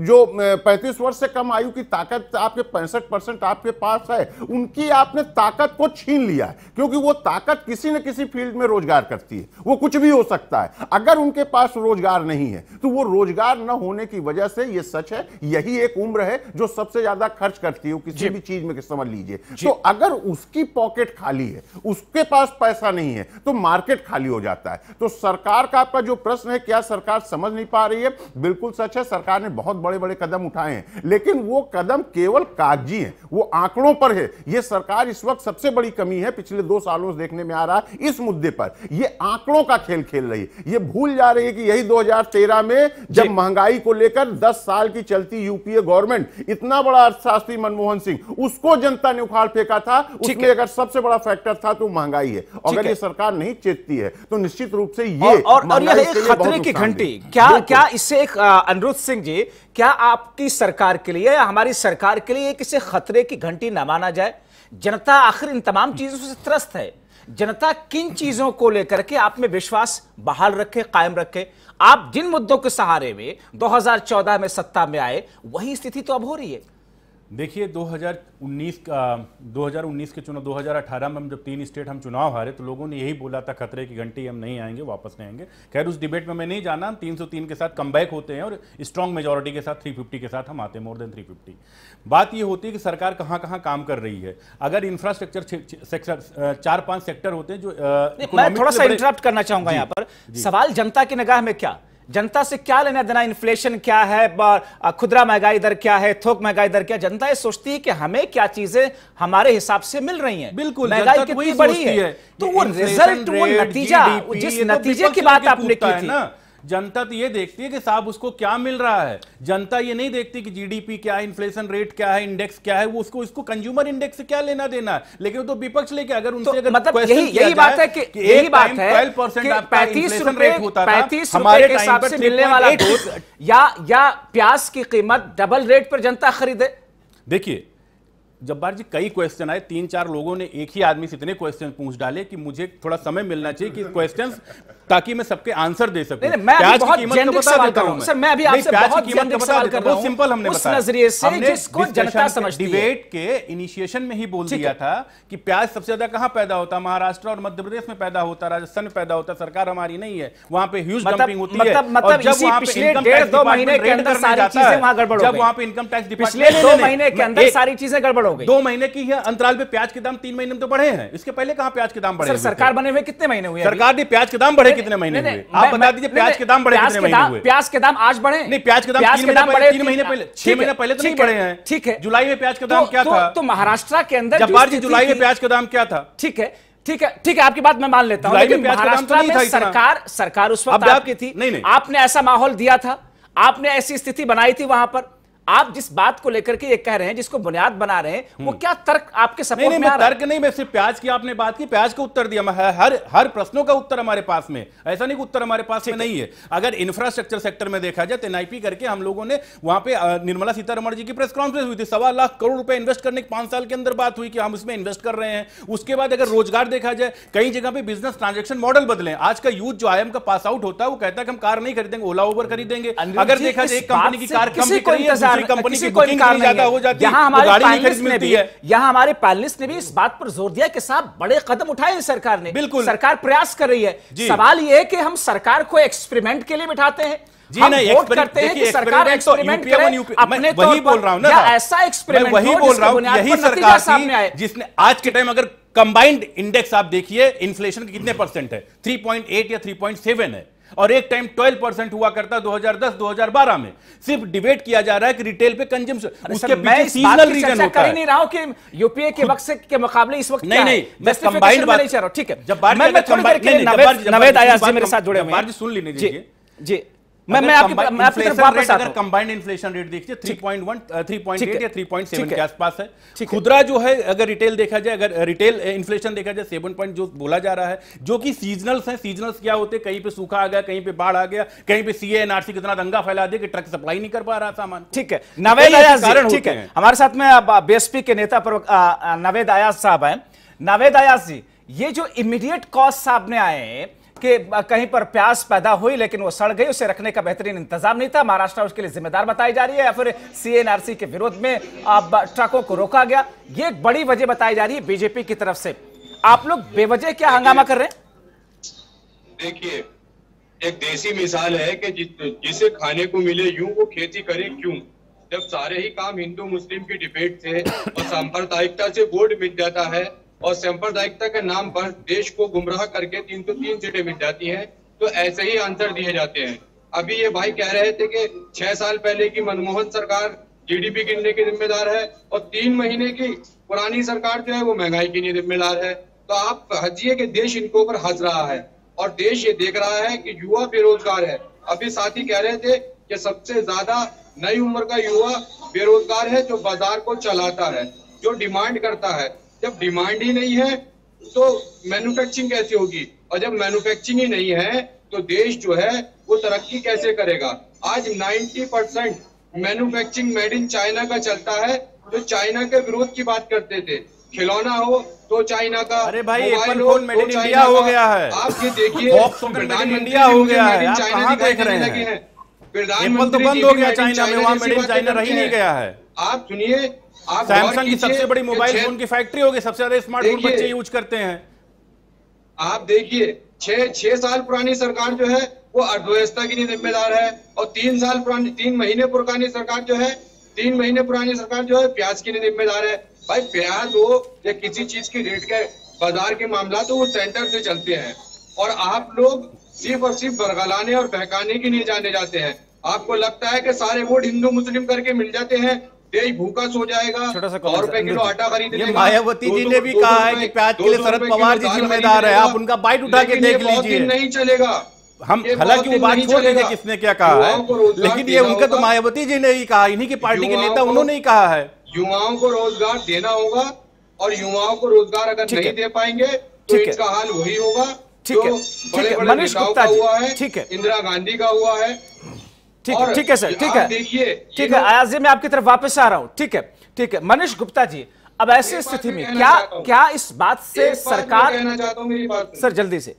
जो 35 वर्ष से कम आयु की ताकत आपके पैंसठ परसेंट आपके पास है उनकी आपने ताकत को छीन लिया है क्योंकि वो ताकत किसी न किसी फील्ड में रोजगार करती है वो कुछ भी हो सकता है अगर उनके पास रोजगार नहीं है तो वो रोजगार न होने की वजह से ये सच है यही एक उम्र है जो सबसे ज्यादा खर्च करती है किसी भी चीज में समझ लीजिए तो अगर उसकी पॉकेट खाली है उसके पास पैसा नहीं है तो मार्केट खाली हो जाता है तो सरकार का आपका जो प्रश्न है क्या सरकार समझ नहीं पा रही है बिल्कुल सच है सरकार ने बहुत बड़े बड़े कदम उठाए हैं लेकिन वो कदम केवल कागजी है वो आंकड़ों पर है ये सरकार इस वक्त सबसे बड़ी कमी है पिछले दो सालों से देखने में आ रहा है इस मुद्दे पर ये आंकड़ों का खेल खेल रही है ये भूल जा रही है कि यही 2013 में जब महंगाई को लेकर 10 साल की चलती यूपीए गवर्नमेंट इतना बड़ा अर्थशास्त्री मनमोहन सिंह उसको जनता ने उखाड़ फेंका था उसमें अगर सबसे बड़ा फैक्टर था तो महंगाई है अगर ये सरकार नहीं चेतती है तो निश्चित रूप से ये और, और यह एक खतरे की घंटी क्या क्या इससे एक अनुरुद्ध सिंह जी क्या आपकी सरकार के लिए हमारी सरकार के लिए किसी खतरे की घंटी न माना जाए जनता आखिर इन तमाम चीजों से त्रस्त है जनता किन चीजों को लेकर के आप में विश्वास बहाल रखे कायम रखे आप जिन मुद्दों के सहारे में 2014 में सत्ता में आए वही स्थिति तो अब हो रही है देखिए 2019 का 2019 के चुनाव 2018 में हम जब तीन स्टेट हम चुनाव हारे तो लोगों ने यही बोला था खतरे की घंटी हम नहीं आएंगे वापस नहीं आएंगे खैर उस डिबेट में मैं नहीं जाना हम 303 के साथ कम होते हैं और स्ट्रांग मेजोरिटी के साथ 350 के साथ हम आते हैं मोर देन 350 बात ये होती है कि सरकार कहाँ कहाँ काम कर रही है अगर इंफ्रास्ट्रक्चर चार पाँच सेक्टर होते हैं जो थोड़ा सा इंटरप्ट करना चाहूंगा यहाँ पर सवाल जनता की नगाह में क्या जनता से क्या लेना देना इन्फ्लेशन क्या है खुदरा महंगाई दर क्या है थोक महंगाई दर क्या जनता ये सोचती है कि हमें क्या चीजें हमारे हिसाब से मिल रही हैं बिल्कुल महंगाई तो कितनी बढ़ी है, है। तो वो रिजल्ट वो नतीजा जिस तो नतीजे की बात आपने की थी जनता तो ये देखती है कि साहब उसको क्या मिल रहा है जनता ये नहीं देखती कि जीडीपी क्या है इन्फ्लेशन रेट क्या है इंडेक्स क्या है वो उसको इसको कंज्यूमर इंडेक्स से क्या लेना देना है लेकिन तो विपक्ष लेके अगर तो उनसे तो अगर मतलब यही, यही बात है कि, कि यही बात है पैंतीस रेट होता पैंतीस हमारे हिसाब से मिलने वाला या प्याज की कीमत डबल रेट पर जनता खरीदे देखिए जब्बार जी कई क्वेश्चन आए तीन चार लोगों ने एक ही आदमी से इतने क्वेश्चन पूछ डाले कि मुझे थोड़ा समय मिलना चाहिए कि क्वेश्चन ताकि मैं सबके आंसर दे सकूं मैं प्याज की कीमत तो बता देता हूं सर मैं अभी आपसे बहुत कीमत बता देता हूं सिंपल हमने बताया नजरिए से जिसको जनता समझती है डिबेट के इनिशिएशन में ही बोल दिया था कि प्याज सबसे ज्यादा कहां पैदा होता महाराष्ट्र और मध्य प्रदेश में पैदा होता राजस्थान में पैदा होता सरकार हमारी नहीं है वहां पे ह्यूज डंपिंग मतलब होती है मतलब, मतलब जब वहां पे इनकम टैक्स महीने के अंदर सारी चीजें वहां गड़बड़ हो गई जब वहां पे इनकम टैक्स पिछले दो महीने के अंदर सारी चीजें गड़बड़ हो गई दो महीने की है अंतराल पे प्याज के दाम तीन महीने में तो बढ़े हैं इसके पहले कहा प्याज के दाम बढ़े सर सरकार बने हुए कितने महीने हुए सरकार ने प्याज के दाम बढ़े कितने महीने हुए आप बता दीजिए प्याज के दाम बढ़े कितने महीने हुए प्याज के दाम आज बढ़े नहीं प्याज के दाम तीन महीने तीन महीने पहले छह महीने पहले तो नहीं बढ़े हैं ठीक है जुलाई में प्याज का दाम तो- क्या तो- था तो महाराष्ट्र के अंदर जब्बार जी जुलाई में प्याज का दाम क्या था ठीक है ठीक है ठीक है आपकी बात मैं मान लेता हूँ तो महाराष्ट्र में सरकार सरकार उस वक्त आपकी थी नहीं आपने ऐसा माहौल दिया था आपने ऐसी स्थिति बनाई थी वहां पर आप जिस बात को लेकर के ये कह रहे हैं जिसको बुनियाद बना रहे हैं वो हम्म। क्या तर्क आपके सपोर्ट नहीं, नहीं, में मैं तर्क नहीं मैं सिर्फ प्याज की आपने बात की प्याज का उत्तर दिया मैं हर हर प्रश्नों का उत्तर हमारे पास में ऐसा नहीं उत्तर हमारे पास में नहीं है अगर इंफ्रास्ट्रक्चर सेक्टर में देखा जाए एनआईपी करके हम लोगों ने वहां पर निर्मला सीतारमण जी की प्रेस कॉन्फ्रेंस हुई थी सवा लाख करोड़ रुपए इन्वेस्ट करने की पांच साल के अंदर बात हुई कि हम इसमें इन्वेस्ट कर रहे हैं उसके बाद अगर रोजगार देखा जाए कई जगह पर बिजनेस ट्रांजेक्शन मॉडल बदले आज का यूथ जो आईएम का पास आउट होता है वो कहता है कि हम कार नहीं खरीदेंगे ओला ओवर खरीदेंगे अगर देखा जाए कंपनी की कार कम दूसरी कंपनी की बुकिंग नहीं ज्यादा हो जाती यहाँ तो हमारे पैनलिस्ट ने भी यहाँ हमारे पैनलिस्ट ने भी इस बात पर जोर दिया कि साहब बड़े कदम उठाए हैं सरकार ने बिल्कुल सरकार प्रयास कर रही है सवाल यह कि हम सरकार को एक्सपेरिमेंट के लिए बिठाते हैं जी नहीं वोट करते हैं कि सरकार एक्सपेरिमेंट तो करे अपने वही बोल रहा हूँ ना ऐसा एक्सपेरिमेंट वही बोल रहा हूँ यही सरकार सामने आए जिसने आज के टाइम अगर कंबाइंड इंडेक्स आप देखिए इन्फ्लेशन कितने परसेंट है 3.8 या 3.7 है और एक टाइम 12 परसेंट हुआ करता 2010 2012 में सिर्फ डिबेट किया जा रहा है कि रिटेल पे कंज्यूमशन उसके पीछे सीजनल रीजन होता है नहीं रहा हूं कि यूपीए के वक्त के मुकाबले इस वक्त नहीं नहीं मैं कंबाइंड बात नहीं रहा ठीक है जब बात नवेद जी मेरे साथ जुड़े हुए हैं सुन लीजिए जी मैं मैं आपके तरफ वापस कंबाइंड इन्फ्लेशन रेट देखिए 3.1 3.8 या 3.7 के आसपास है खुदरा जो है अगर रिटेल देखा जाए अगर रिटेल इन्फ्लेशन देखा जाए 7 पॉइंट जो बोला जा रहा है जो कि सीजनल्स हैं सीजनल्स क्या होते कहीं पे सूखा आ गया कहीं पे बाढ़ आ गया कहीं पे सीएनआरसी कितना दंगा फैला दिया कि ट्रक सप्लाई नहीं कर पा रहा सामान ठीक है तो नवेद आयाज ठीक है हमारे साथ में बीएसपी के नेता नवेद आयाज साहब नवेद आयाज जी ये जो इमीडिएट कॉस्ट सामने आए हैं कि कहीं पर प्यास पैदा हुई लेकिन वो सड़ गई उसे रखने का बेहतरीन इंतजाम नहीं था महाराष्ट्र उसके लिए जिम्मेदार बताई जा रही है या फिर सीएनआरसी के विरोध में अब ट्रकों को रोका गया ये एक बड़ी वजह बताई जा रही है बीजेपी की तरफ से आप लोग बेवजह क्या हंगामा कर रहे हैं देखिए एक देसी मिसाल है कि जि, जिसे खाने को मिले यूं वो खेती करे क्यों जब सारे ही काम हिंदू मुस्लिम की डिबेट थे और सांप्रदायिकता से वोट मिल जाता है और सांप्रदायिकता के नाम पर देश को गुमराह करके तीन सौ तीन सीटें मिल जाती हैं तो ऐसे ही आंसर दिए जाते हैं अभी ये भाई कह रहे थे कि छह साल पहले की मनमोहन सरकार जीडीपी गिनने की जिम्मेदार है और तीन महीने की पुरानी सरकार जो है वो महंगाई के लिए जिम्मेदार है तो आप हजिए कि देश इनके ऊपर हंस रहा है और देश ये देख रहा है कि युवा बेरोजगार है अभी साथी कह रहे थे कि सबसे ज्यादा नई उम्र का युवा बेरोजगार है जो बाजार को चलाता है जो डिमांड करता है जब डिमांड ही नहीं है तो मैन्युफैक्चरिंग कैसे होगी और जब मैन्युफैक्चरिंग ही नहीं है तो देश जो है वो तरक्की कैसे करेगा आज 90 percent manufacturing made in China का चलता है तो चाइना के विरोध की बात करते थे खिलौना हो तो चाइना का अरे भाई Apple phone made in India हो तो गया है आप ये देखिए प्रधानमंत्री हो गया है चाइना कहां देख रहे हैं तो प्रधानमंत्री तो बंद हो गया चाइना में वहां मेड इन चाइना रही नहीं गया है आप सुनिए सैमसंग की सबसे बड़ी मोबाइल फोन की फैक्ट्री होगी सबसे ज्यादा स्मार्टफोन बच्चे यूज करते हैं आप देखिए छह छह साल पुरानी सरकार जो है वो अर्थव्यवस्था के लिए जिम्मेदार है और तीन साल पुरानी तीन महीने पुरानी सरकार जो है तीन महीने पुरानी सरकार जो है प्याज के लिए जिम्मेदार है भाई प्याज हो या किसी चीज की रेट के बाजार के मामला तो वो सेंटर से चलते हैं और आप लोग सिर्फ और सिर्फ बरगलाने और बहकाने के लिए जाने जाते हैं आपको लगता है कि सारे वोट हिंदू मुस्लिम करके मिल जाते हैं देश भूखा सो जाएगा छोटा सा सौ रुपए किलो आटा खरीद मायावती जी ने भी कहा है कि प्याज के लिए शरद पवार जी जिम्मेदार है आप उनका बाइट उठा के देख लीजिए नहीं चलेगा हम हालांकि वो बात छोड़ देंगे किसने क्या कहा है लेकिन ये उनका तो मायावती जी ने ही कहा इन्हीं की पार्टी के नेता उन्होंने ही कहा है युवाओं को रोजगार देना होगा और युवाओं को रोजगार अगर नहीं दे पाएंगे तो इसका हाल वही होगा ठीक है ठीक है मनीष गुप्ता जी ठीक है इंदिरा गांधी का हुआ है ठीक है ठीक है सर ठीक है ठीक है आयाज जी मैं आपकी तरफ वापस आ रहा हूँ ठीक है ठीक है मनीष गुप्ता जी अब ऐसी स्थिति में क्या क्या इस बात से सरकार सर जल्दी से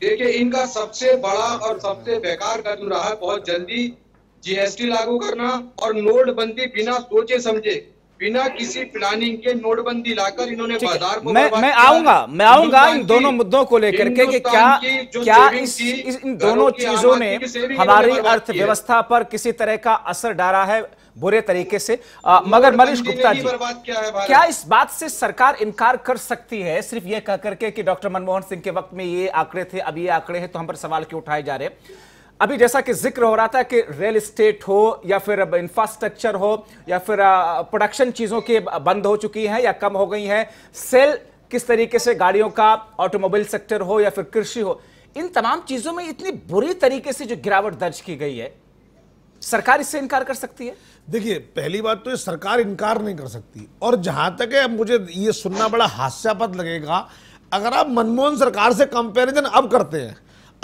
देखिए इनका सबसे बड़ा और सबसे बेकार कदम रहा बहुत जल्दी जीएसटी लागू करना और नोटबंदी बिना सोचे समझे बिना किसी प्लानिंग के नोटबंदी लाकर इन्होंने बाजार को मैं मैं आऊंगा मैं आऊंगा इन दोनों मुद्दों को लेकर के कि क्या क्या इस, इस इन दोनों चीजों ने हमारी अर्थव्यवस्था पर किसी तरह का असर डाला है बुरे तरीके से आ, मगर मनीष गुप्ता जी क्या, क्या इस बात से सरकार इनकार कर सकती है सिर्फ ये कह करके कि डॉक्टर मनमोहन सिंह के वक्त में ये आंकड़े थे अब ये आंकड़े हैं तो हम पर सवाल क्यों उठाए जा रहे हैं अभी जैसा कि जिक्र हो रहा था कि रियल इस्टेट हो या फिर इंफ्रास्ट्रक्चर हो या फिर प्रोडक्शन चीज़ों की बंद हो चुकी हैं या कम हो गई हैं सेल किस तरीके से गाड़ियों का ऑटोमोबाइल सेक्टर हो या फिर कृषि हो इन तमाम चीज़ों में इतनी बुरी तरीके से जो गिरावट दर्ज की गई है सरकार इससे इनकार कर सकती है देखिए पहली बात तो ये सरकार इनकार नहीं कर सकती और जहां तक है मुझे ये सुनना बड़ा हास्यापद लगेगा अगर आप मनमोहन सरकार से कंपेरिजन अब करते हैं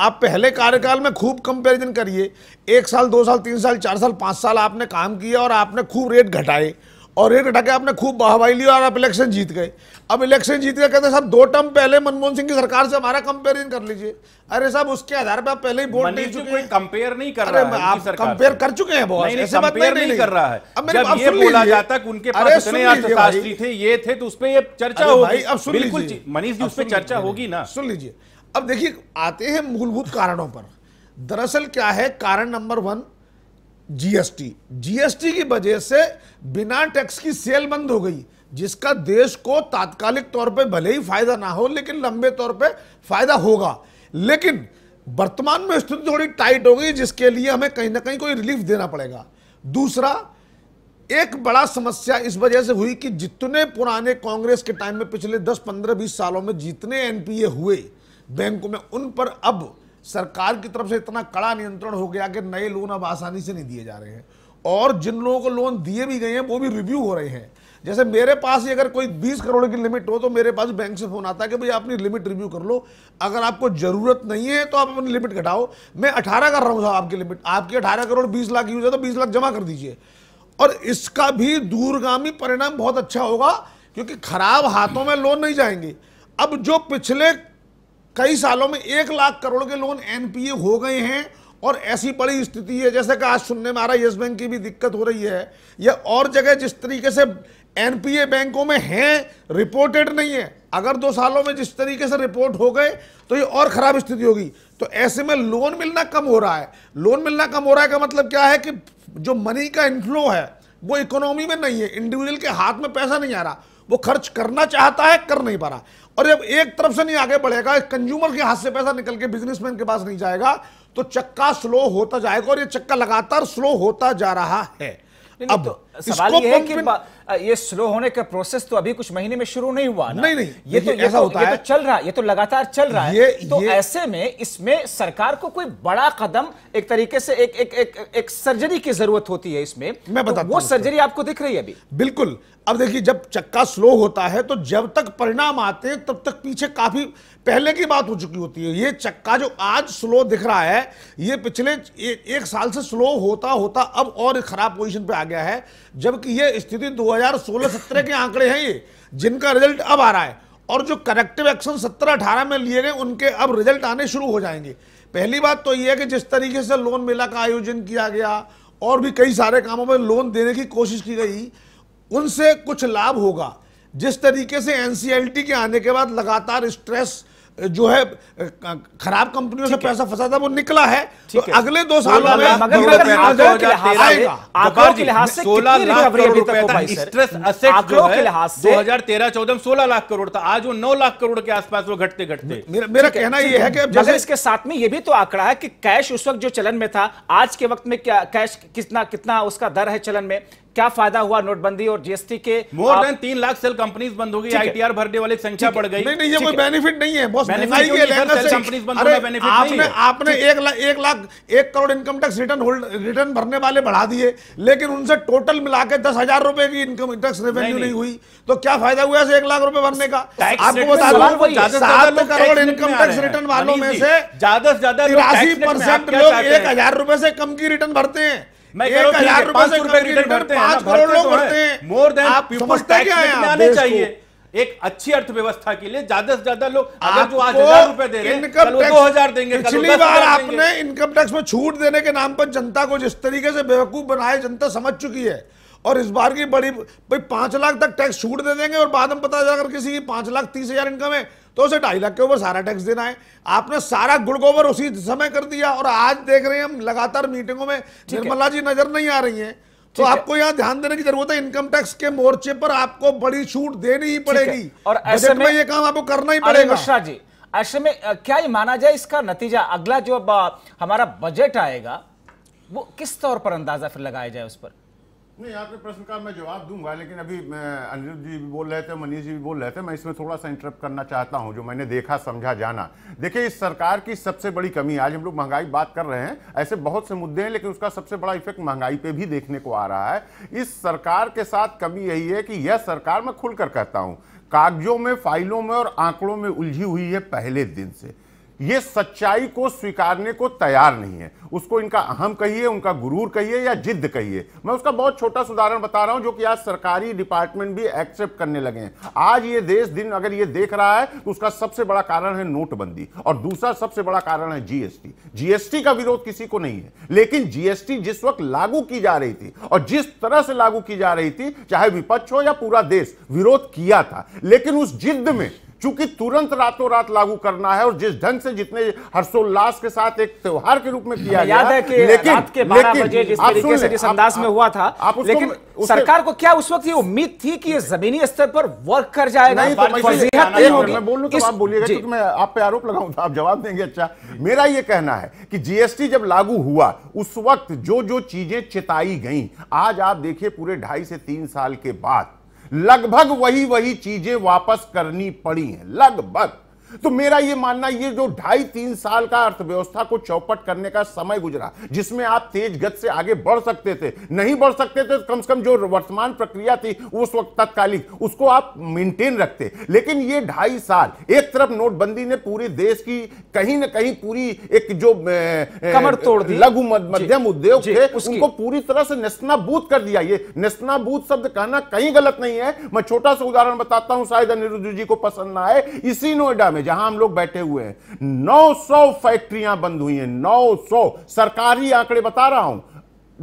आप पहले कार्यकाल में खूब कंपैरिजन करिए एक साल दो साल तीन साल चार साल पाँच साल आपने काम किया और आपने खूब रेट घटाए और रेट घटा के आपने खूब बहावाई लिया और आप इलेक्शन जीत गए अब इलेक्शन जीत गए कहते हैं साहब दो टर्म पहले मनमोहन सिंह की सरकार से हमारा कंपेरिजन कर लीजिए अरे साहब उसके आधार पर आप पहले ही वोट दे चुके कंपेयर नहीं कर रहे आप कंपेयर कर चुके हैं बहुत ऐसे बात नहीं, नहीं, कर रहा है अब जब ये बोला जाता कि उनके पास इतने अर्थशास्त्री थे ये थे तो उस पर चर्चा होगी अब सुन लीजिए मनीष जी उस पर चर्चा होगी ना सुन लीजिए अब देखिए आते हैं मूलभूत कारणों पर दरअसल क्या है कारण नंबर वन जीएसटी जीएसटी की वजह से बिना टैक्स की सेल बंद हो गई जिसका देश को तात्कालिक तौर पे भले ही फायदा ना हो लेकिन लंबे तौर पे फायदा होगा लेकिन वर्तमान में स्थिति थोड़ी टाइट हो गई जिसके लिए हमें कहीं ना कहीं कोई रिलीफ देना पड़ेगा दूसरा एक बड़ा समस्या इस वजह से हुई कि जितने पुराने कांग्रेस के टाइम में पिछले दस पंद्रह बीस सालों में जितने एनपीए हुए बैंकों में उन पर अब सरकार की तरफ से इतना कड़ा नियंत्रण हो गया कि नए लोन अब आसानी से नहीं दिए जा रहे हैं और जिन लोगों को लोन दिए भी गए हैं वो भी रिव्यू हो रहे हैं जैसे मेरे पास ही अगर कोई 20 करोड़ की लिमिट हो तो मेरे पास बैंक से फोन आता है कि भैया अपनी लिमिट रिव्यू कर लो अगर आपको ज़रूरत नहीं है तो आप अपनी लिमिट घटाओ मैं 18 कर रहा हूँ साहब आपकी लिमिट आपकी 18 करोड़ 20 लाख यूज है तो 20 लाख जमा कर दीजिए और इसका भी दूरगामी परिणाम बहुत अच्छा होगा क्योंकि खराब हाथों में लोन नहीं जाएंगे अब जो पिछले कई सालों में एक लाख करोड़ के लोन एनपीए हो गए हैं और ऐसी बड़ी स्थिति है जैसे कि आज सुनने में आ रहा है येस बैंक की भी दिक्कत हो रही है या और जगह जिस तरीके से एनपीए बैंकों में हैं रिपोर्टेड नहीं है अगर दो सालों में जिस तरीके से रिपोर्ट हो गए तो ये और ख़राब स्थिति होगी तो ऐसे में लोन मिलना कम हो रहा है लोन मिलना कम हो रहा है का मतलब क्या है कि जो मनी का इन्फ्लो है वो इकोनॉमी में नहीं है इंडिविजुअल के हाथ में पैसा नहीं आ रहा वो खर्च करना चाहता है कर नहीं पा रहा और जब एक तरफ से नहीं आगे बढ़ेगा कंज्यूमर के हाथ से पैसा निकल के बिजनेसमैन के पास नहीं जाएगा तो चक्का स्लो होता जाएगा और ये चक्का लगातार स्लो होता जा रहा है अब तो सवाल ये है कि ये स्लो होने का प्रोसेस तो अभी कुछ महीने में शुरू नहीं हुआ ना नहीं नहीं ये तो ये ऐसा तो, होता ये तो है तो चल रहा ये तो लगातार चल रहा है तो ये, ऐसे में इसमें सरकार को कोई बड़ा कदम एक तरीके से एक एक एक, एक सर्जरी की जरूरत होती है इसमें मैं तो वो सर्जरी आपको दिख रही है अभी बिल्कुल अब देखिए जब चक्का स्लो होता है तो जब तक परिणाम आते हैं तब तक पीछे काफी पहले की बात हो चुकी होती है ये चक्का जो आज स्लो दिख रहा है ये पिछले ए, एक साल से स्लो होता होता अब और खराब पोजीशन पे आ गया है जबकि ये स्थिति 2016-17 के आंकड़े हैं ये जिनका रिजल्ट अब आ रहा है और जो करेक्टिव एक्शन 17-18 में लिए गए उनके अब रिजल्ट आने शुरू हो जाएंगे पहली बात तो ये है कि जिस तरीके से लोन मेला का आयोजन किया गया और भी कई सारे कामों में लोन देने की कोशिश की गई उनसे कुछ लाभ होगा जिस तरीके से एनसीएलटी के आने के बाद लगातार स्ट्रेस जो है खराब कंपनियों से पैसा फंसा था वो निकला है तो अगले दो सालों में दो हजार तेरह चौदह में सोलह लाख करोड़ था आज वो नौ लाख करोड़ के आसपास वो घटते घटते मेरा कहना यह है कि जैसे इसके साथ में ये भी तो आंकड़ा है कि कैश उस वक्त जो चलन में था आज के वक्त में क्या कैश कितना कितना उसका दर है चलन में क्या फायदा हुआ नोटबंदी और जीएसटी के मोर देन तीन लाख सेल कंपनीज बंद हो गई आईटीआर भरने वाली संख्या बढ़ गई नहीं नहीं ये कोई बेनिफिट नहीं है बॉस महंगाई के सेल कंपनीज बंद होने बेनिफिट आपने नहीं है। आपने एक लाख एक लाख एक crore income tax return hold return भरने वाले बढ़ा दिए लेकिन उनसे टोटल मिला के दस हजार रुपए की इनकम टैक्स रेवेन्यू नहीं हुई तो क्या फायदा हुआ एक लाख रुपए भरने का आपको बता दो सात करोड़ इनकम टैक्स रिटर्न वालों में से ज्यादा से ज्यादा तिरासी परसेंट लोग एक हजार रुपए से कम की रिटर्न भरते हैं मैं एक हजार रुपए मोर देन पीपल्स टैक्स आने चाहिए एक अच्छी अर्थव्यवस्था के लिए ज्यादा से ज्यादा लोग अगर जो आज हजार रुपए दे रहे हैं दो हजार देंगे पिछली बार आपने इनकम टैक्स में छूट देने के नाम पर जनता को जिस तरीके से बेवकूफ बनाए जनता समझ चुकी है और इस बार की बड़ी भाई पांच लाख तक टैक्स छूट दे देंगे और बाद में पता अगर किसी की पांच लाख तीस हजार इनकम है तो उसे ढाई लाख के ऊपर सारा टैक्स देना है आपने सारा गुड़गोबर उसी समय कर दिया और आज देख रहे हैं हम लगातार मीटिंगों में निर्मला जी नजर नहीं आ रही तो है तो आपको यहाँ ध्यान देने की जरूरत है इनकम टैक्स के मोर्चे पर आपको बड़ी छूट देनी ही पड़ेगी और ऐसे में ये काम आपको करना ही पड़ेगा मिश्रा जी ऐसे में क्या माना जाए इसका नतीजा अगला जो हमारा बजट आएगा वो किस तौर पर अंदाजा फिर लगाया जाए उस पर नहीं आपके प्रश्न का मैं जवाब दूंगा लेकिन अभी अनिरुद्ध जी भी बोल रहे थे मनीष जी भी बोल रहे थे मैं इसमें थोड़ा सा इंटरप्ट करना चाहता हूं जो मैंने देखा समझा जाना देखिए इस सरकार की सबसे बड़ी कमी आज हम लोग महंगाई बात कर रहे हैं ऐसे बहुत से मुद्दे हैं लेकिन उसका सबसे बड़ा इफेक्ट महंगाई पर भी देखने को आ रहा है इस सरकार के साथ कमी यही है कि यह सरकार मैं खुलकर कहता हूँ कागजों में फाइलों में और आंकड़ों में उलझी हुई है पहले दिन से ये सच्चाई को स्वीकारने को तैयार नहीं है उसको इनका अहम कहिए उनका गुरूर कहिए या जिद्द कहिए मैं उसका बहुत छोटा उदाहरण बता रहा हूं जो कि आज सरकारी डिपार्टमेंट भी एक्सेप्ट करने लगे हैं आज ये देश दिन अगर ये देख रहा है तो उसका सबसे बड़ा कारण है नोटबंदी और दूसरा सबसे बड़ा कारण है जीएसटी जीएसटी का विरोध किसी को नहीं है लेकिन जीएसटी जिस वक्त लागू की जा रही थी और जिस तरह से लागू की जा रही थी चाहे विपक्ष हो या पूरा देश विरोध किया था लेकिन उस जिद्द में चूंकि तुरंत रातों रात लागू करना है और जिस ढंग से जितने हर्षोल्लास के साथ एक त्योहार के रूप में किया याद है कि लेकिन रात के लेकिन, बजे जिस तरीके से जिस अंदाज में हुआ था आप उसको, लेकिन सरकार को क्या उस वक्त ये उम्मीद थी कि ये जमीनी स्तर पर वर्क कर जाएगा तो मैं बोल तो आप बोलिएगा क्योंकि मैं आप पे आरोप लगाऊंगा तो आप जवाब देंगे अच्छा मेरा ये कहना है कि जीएसटी जब लागू हुआ उस वक्त जो जो चीजें चिताई गई आज आप देखिए पूरे ढाई से तीन साल के बाद लगभग वही वही चीजें वापस करनी पड़ी हैं लगभग तो मेरा ये मानना ये जो ढाई तीन साल का अर्थव्यवस्था को चौपट करने का समय गुजरा जिसमें आप तेज गत से आगे बढ़ सकते थे नहीं बढ़ सकते थे तो कम से कम जो वर्तमान प्रक्रिया थी उस वक्त तत्कालिक उसको आप मेंटेन रखते लेकिन ये ढाई साल एक तरफ नोटबंदी ने पूरे देश की कहीं ना कहीं पूरी एक जो कमर तोड़ दी लघु मध्यम उद्योग थे उनको पूरी तरह से नस्नाबूत कर दिया ये नस्नाबूत शब्द कहना कहीं गलत नहीं है मैं छोटा सा उदाहरण बताता हूं शायद अनिरुद्ध जी को पसंद ना आए इसी नोएडा में में जहां हम लोग बैठे हुए हैं 900 फैक्ट्रियां बंद हुई हैं 900 सरकारी आंकड़े बता रहा हूं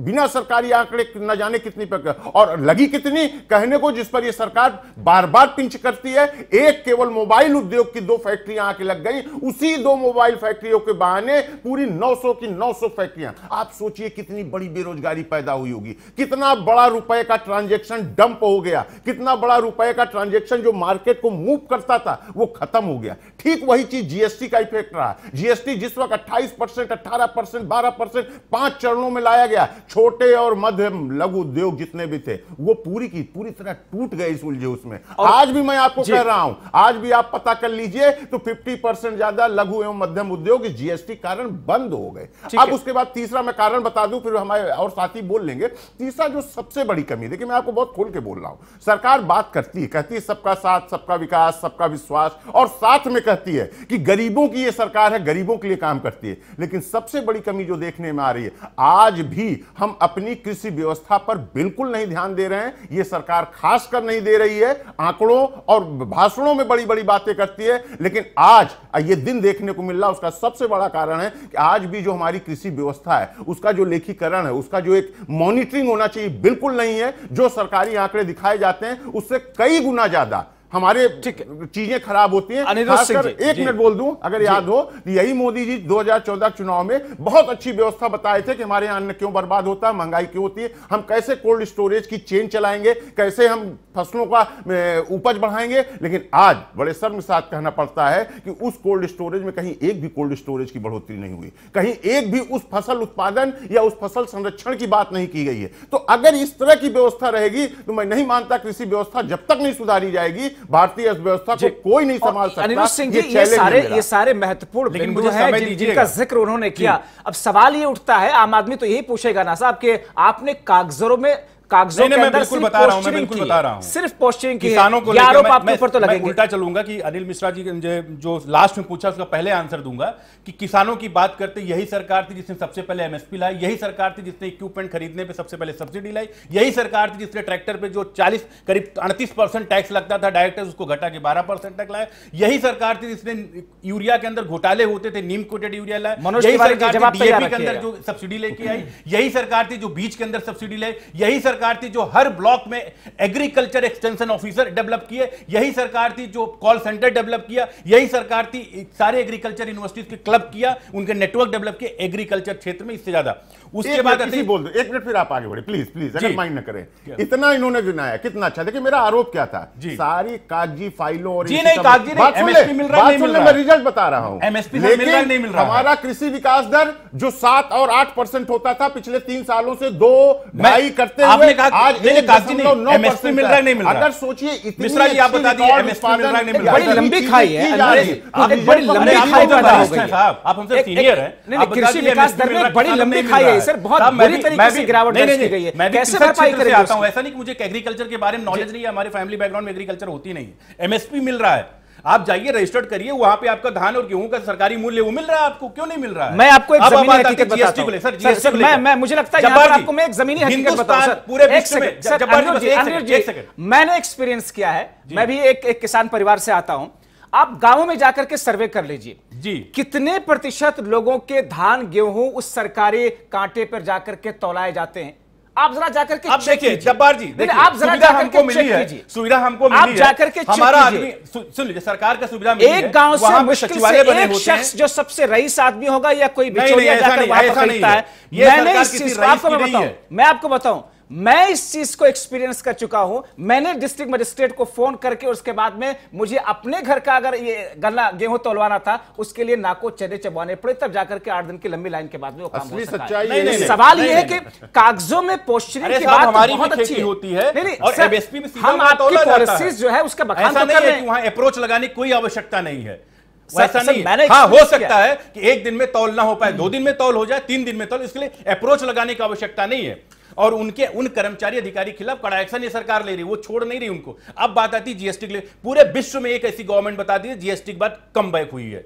बिना सरकारी आंकड़े न जाने कितनी पर और लगी कितनी कहने को जिस पर ये सरकार बार बार पिंच करती है एक केवल मोबाइल उद्योग की दो फैक्ट्रियां आके लग गई उसी दो मोबाइल फैक्ट्रियों के बहाने पूरी 900 की 900 फैक्ट्रियां आप सोचिए कितनी बड़ी बेरोजगारी पैदा हुई होगी कितना बड़ा रुपए का ट्रांजेक्शन डंप हो गया कितना बड़ा रुपए का ट्रांजेक्शन जो मार्केट को मूव करता था वो खत्म हो गया ठीक वही चीज जीएसटी का इफेक्ट रहा जीएसटी जिस वक्त अट्ठाईस परसेंट अट्ठारह परसेंट बारह परसेंट पांच चरणों में लाया गया छोटे और मध्यम लघु उद्योग जितने भी थे वो पूरी की पूरी तरह टूट गए इस उलझे उसमें आज भी मैं आपको कह रहा हूं आज भी आप पता कर लीजिए तो 50 परसेंट ज्यादा लघु एवं मध्यम उद्योग जीएसटी कारण बंद हो गए अब उसके बाद तीसरा मैं कारण बता दू फिर हमारे और साथी बोल लेंगे तीसरा जो सबसे बड़ी कमी देखिए मैं आपको बहुत खोल के बोल रहा हूं सरकार बात करती है कहती है सबका साथ सबका विकास सबका विश्वास और साथ में कहती है कि गरीबों की यह सरकार है गरीबों के लिए काम करती है लेकिन सबसे बड़ी कमी जो देखने में आ रही है आज भी हम अपनी कृषि व्यवस्था पर बिल्कुल नहीं ध्यान दे रहे हैं ये सरकार खास कर नहीं दे रही है आंकड़ों और भाषणों में बड़ी बड़ी बातें करती है लेकिन आज ये दिन देखने को मिल रहा उसका सबसे बड़ा कारण है कि आज भी जो हमारी कृषि व्यवस्था है उसका जो लेखीकरण है उसका जो एक मॉनिटरिंग होना चाहिए बिल्कुल नहीं है जो सरकारी आंकड़े दिखाए जाते हैं उससे कई गुना ज्यादा हमारे चीजें खराब होती हैं एक मिनट बोल दूं अगर याद हो यही मोदी जी 2014 चुनाव में बहुत अच्छी व्यवस्था बताए थे कि हमारे यहाँ अन्न क्यों बर्बाद होता है महंगाई क्यों होती है हम कैसे कोल्ड स्टोरेज की चेन चलाएंगे कैसे हम फसलों का उपज बढ़ाएंगे लेकिन आज बड़े शर्म साथ कहना पड़ता है कि उस कोल्ड स्टोरेज में कहीं एक भी कोल्ड स्टोरेज की बढ़ोतरी नहीं हुई कहीं एक भी उस फसल उत्पादन या उस फसल संरक्षण की बात नहीं की गई है तो अगर इस तरह की व्यवस्था रहेगी तो मैं नहीं मानता कृषि व्यवस्था जब तक नहीं सुधारी जाएगी भारतीय अर्थव्यवस्था को कोई नहीं संभाल सकता अनिरुद्ध सिंह जी ये सारे ये सारे महत्वपूर्ण बिंदु हैं जिनका जिक्र उन्होंने किया अब सवाल ये उठता है आम आदमी तो यही पूछेगा ना साहब कि आपने कागजों में कागजों के अंदर मैं बिल्कुल बता रहा हूं मैं बिल्कुल बता रहा हूं सिर्फ पोस्टिंग की किसानों को आरोप आपके ऊपर तो लगेंगे उल्टा चलूंगा कि अनिल मिश्रा जी जो लास्ट में पूछा उसका पहले आंसर दूंगा कि किसानों की बात करते यही सरकार थी जिसने सबसे पहले एमएसपी लाई यही सरकार थी जिसने इक्विपमेंट खरीदने पर सबसे पहले सब्सिडी लाई यही सरकार थी जिसने ट्रैक्टर पर जो चालीस करीब अड़तीस टैक्स लगता था डायरेक्टर उसको घटा के बारह तक लाया यही सरकार थी जिसने यूरिया के अंदर घोटाले होते थे नीम कोटेड यूरिया लाया मनोज यही सरकार थी तो जो सब्सिडी लेके आई यही सरकार थी जो बीज के अंदर सब्सिडी लाई यही सरकार सरकार थी जो हर ब्लॉक में एग्रीकल्चर एक्सटेंशन ऑफिसर डेवलप किए यही सरकार थी जो कॉल सेंटर डेवलप किया यही सरकार थी सारे एग्रीकल्चर यूनिवर्सिटीज के क्लब किया उनके नेटवर्क डेवलप किए एग्रीकल्चर क्षेत्र में इससे ज्यादा उसके बाद बोल दो एक मिनट फिर आप आगे बढ़े प्लीज प्लीज अगर माइंड न करें इतना इन्होंने गिनाया कितना अच्छा देखिए मेरा आरोप क्या था सारी कागजी फाइलों और जी नहीं कागजी नहीं एमएसपी मिल रहा नहीं मिल रहा मैं रिजल्ट बता रहा हूं एमएसपी मिल रहा नहीं मिल रहा हमारा कृषि विकास दर जो 7 और 8% होता था पिछले 3 सालों से दो ढाई करते हुए आपने कहा आज नहीं कागजी नहीं एमएसपी मिल रहा नहीं मिल रहा अगर सोचिए इतनी मिश्रा जी आप बता दिए एमएसपी मिल रहा नहीं मिल रहा बड़ी लंबी खाई है आप बड़ी लंबी खाई बता रहे साहब आप हमसे सीनियर हैं कृषि विकास दर में बड़ी लंबी खाई है एग्रीकल्चर के बारे में नॉलेज नहीं है हमारे फैमिली बैकग्राउंड में एग्रीकल्चर होती नहीं है एमएसपी मिल रहा है आप जाइए रजिस्टर्ड करिए वहां पे आपका धान और गेहूं का सरकारी मूल्य वो मिल रहा है आपको क्यों नहीं मिल रहा है मैं आपको एक जमीनी हकीकत बताता हूं सर सर मैं मैं मुझे लगता है यहां पर आपको मैं एक जमीनी हकीकत सर पूरे विश्व में जब्बार जी एक सेकंड मैंने एक्सपीरियंस किया है मैं भी एक एक किसान परिवार से आता हूं आप गांवों में जाकर के सर्वे कर लीजिए जी कितने प्रतिशत लोगों के धान गेहूं उस सरकारी कांटे पर जाकर के तोलाए जाते हैं आप जरा जाकर के आप देखिए जब्बार जी देखिए आप जरा हमको मिली है सुविधा हमको मिली आप जाकर के हमारा आदमी सुन लीजिए सरकार का सुविधा मिली एक गांव से मुश्किल से एक शख्स जो सबसे रईस आदमी होगा या कोई बिचौलिया जाकर वहां पर खरीदता है आपको मैं आपको बताऊं मैं इस चीज को एक्सपीरियंस कर चुका हूं मैंने डिस्ट्रिक्ट मजिस्ट्रेट को फोन करके उसके बाद में मुझे अपने घर का अगर ये गन्ना गेहूं तोलवाना था उसके लिए नाको चने चबाने पड़े तब जाकर के आठ दिन की लंबी लाइन के बाद में वो काम हो सका नहीं, नहीं, सवाल ये है कि कागजों में पोस्टरिंग की बात हमारी बहुत अच्छी होती है हम आपकी पॉलिसीज जो है उसका बखान तो वहां अप्रोच लगाने की कोई आवश्यकता नहीं है वैसा नहीं मैंने हाँ हो सकता है कि एक दिन में तौल ना हो पाए दो दिन में तौल हो जाए तीन दिन में तौल इसके लिए अप्रोच लगाने की आवश्यकता नहीं है और उनके उन कर्मचारी अधिकारी के खिलाफ कड़ा एक्शन ये सरकार ले रही वो छोड़ नहीं रही उनको अब बात आती जीएसटी के लिए पूरे विश्व में एक ऐसी गवर्नमेंट बता दी जीएसटी के बाद कम बैक हुई है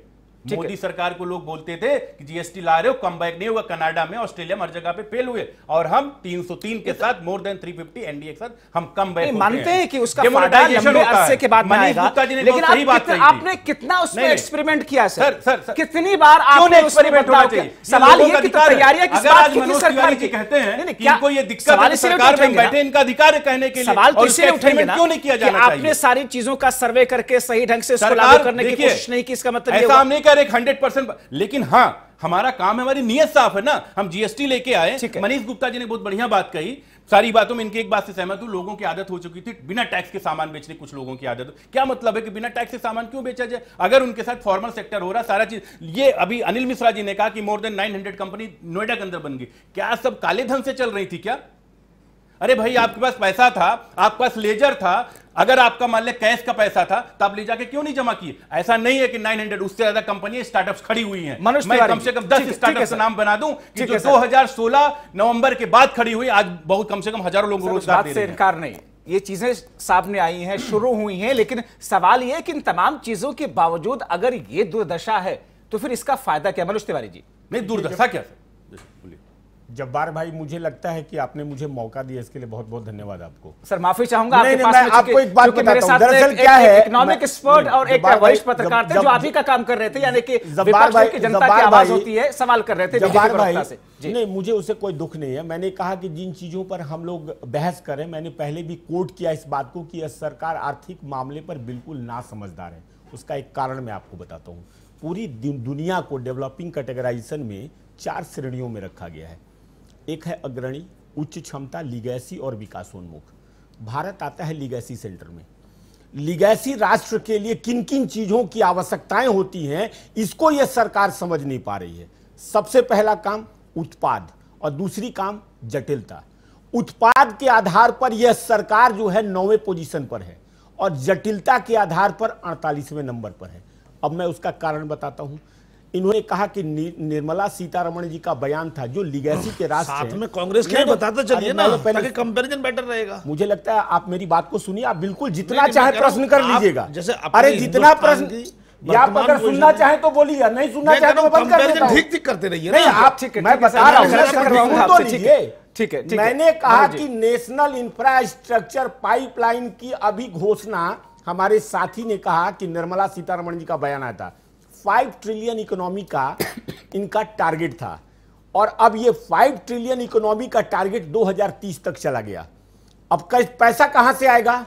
मोदी सरकार को लोग बोलते थे कि जीएसटी ला रहे हो कम बैक नहीं होगा कनाडा में ऑस्ट्रेलिया में हर जगह पे फेल हुए और हम 303 के साथ मोर देन 350 एनडीए के साथ हम कम बैक मानते हैं कि उसका अरसे के बाद लेकिन सही बात कितन, आपने कितना उसमें एक्सपेरिमेंट किया सर सर कितनी बार आपने एक्सपेरिमेंट होना चाहिए सवाल ये कि तो तैयारियां किस बात की सरकार की कहते हैं कि इनको ये दिक्कत है सरकार में बैठे इनका अधिकार कहने के तो लिए सवाल उठेंगे क्यों नहीं किया जाना चाहिए आपने सारी चीजों का सर्वे करके सही ढंग से इसको लागू करने की कोशिश नहीं की इसका मतलब नहीं कर एक हंड्रेड परसेंट लेकिन हाँ हमारा काम है हमारी नियत साफ है ना हम जीएसटी लेके आए मनीष गुप्ता जी ने बहुत बढ़िया बात कही सारी बातों में इनके एक बात से सहमत हूं लोगों की आदत हो चुकी थी बिना टैक्स के सामान बेचने कुछ लोगों की आदत क्या मतलब है कि बिना टैक्स के सामान क्यों बेचा जाए अगर उनके साथ फॉर्मल सेक्टर हो रहा सारा चीज ये अभी अनिल मिश्रा जी ने कहा कि more than nine company Noida के अंदर बन गई क्या सब काले धन से चल रही थी क्या अरे भाई आपके पास पैसा था आपके पास लेजर था अगर आपका मान लिया कैश का पैसा था तो आप ले जाके क्यों नहीं जमा किए ऐसा नहीं है कि 900 उससे ज्यादा कंपनी स्टार्टअप खड़ी हुई हैं मैं कम से कम 10 स्टार्टअप का नाम बना दूं कि जो 2016 नवंबर के बाद खड़ी हुई आज बहुत कम से कम हजारों लोग रोजगार से इनकार नहीं ये चीजें सामने आई हैं शुरू हुई हैं लेकिन सवाल यह कि इन तमाम चीजों के बावजूद अगर ये दुर्दशा है तो फिर इसका फायदा क्या मनोज तिवारी जी नहीं दुर्दशा क्या बोलिए जब्बार भाई मुझे लगता है कि आपने मुझे मौका दिया इसके लिए बहुत बहुत धन्यवाद आपको सर माफी चाहूंगा आपके नहीं, पास मैं आपको एक बात मेरे साथ दरअसल क्या है इकोनॉमिक एक्सपर्ट और एक वरिष्ठ पत्रकार थे जो आप ही का काम कर रहे थे यानी कि जब्बार भाई की जनता की आवाज होती है सवाल कर रहे थे जब्बार भाई नहीं मुझे उसे कोई दुख नहीं है मैंने कहा कि जिन चीजों पर हम लोग बहस करें मैंने पहले भी कोर्ट किया इस बात को कि सरकार आर्थिक मामले पर बिल्कुल ना समझदार है उसका एक कारण मैं आपको बताता हूँ पूरी दुनिया को डेवलपिंग कैटेगराइजेशन में चार श्रेणियों में रखा गया है एक है अग्रणी उच्च क्षमता लिगैसी और विकासोन्मुख भारत आता है लिगैसी सेंटर में लिगैसी राष्ट्र के लिए किन किन चीजों की आवश्यकताएं होती हैं इसको यह सरकार समझ नहीं पा रही है सबसे पहला काम उत्पाद और दूसरी काम जटिलता उत्पाद के आधार पर यह सरकार जो है नौवे पोजीशन पर है और जटिलता के आधार पर अड़तालीसवें नंबर पर है अब मैं उसका कारण बताता हूं इन्होंने कहा कि निर्मला सीतारमण जी का बयान था जो लिगेसी के रास्ते साथ में कांग्रेस के बताते चलिए ना पहले कंपैरिजन बेटर रहेगा मुझे लगता है आप मेरी बात को सुनिए आप बिल्कुल जितना चाहे प्रश्न कर लीजिएगा जैसे अरे जितना प्रश्न आप अगर सुनना चाहे तो बोलिए नहीं सुनना चाहे तो बंद कर देता ठीक ठीक करते रहिए नहीं आप ठीक मैं बता रहा हूँ ठीक है मैंने कहा हाँ कि नेशनल इंफ्रास्ट्रक्चर पाइपलाइन की अभी घोषणा हमारे साथी ने कहा कि निर्मला सीतारमण जी का बयान आया था 5 ट्रिलियन इकोनॉमी का इनका टारगेट था और अब ये 5 ट्रिलियन इकोनॉमी का टारगेट 2030 तक चला गया अब पैसा कहां से आएगा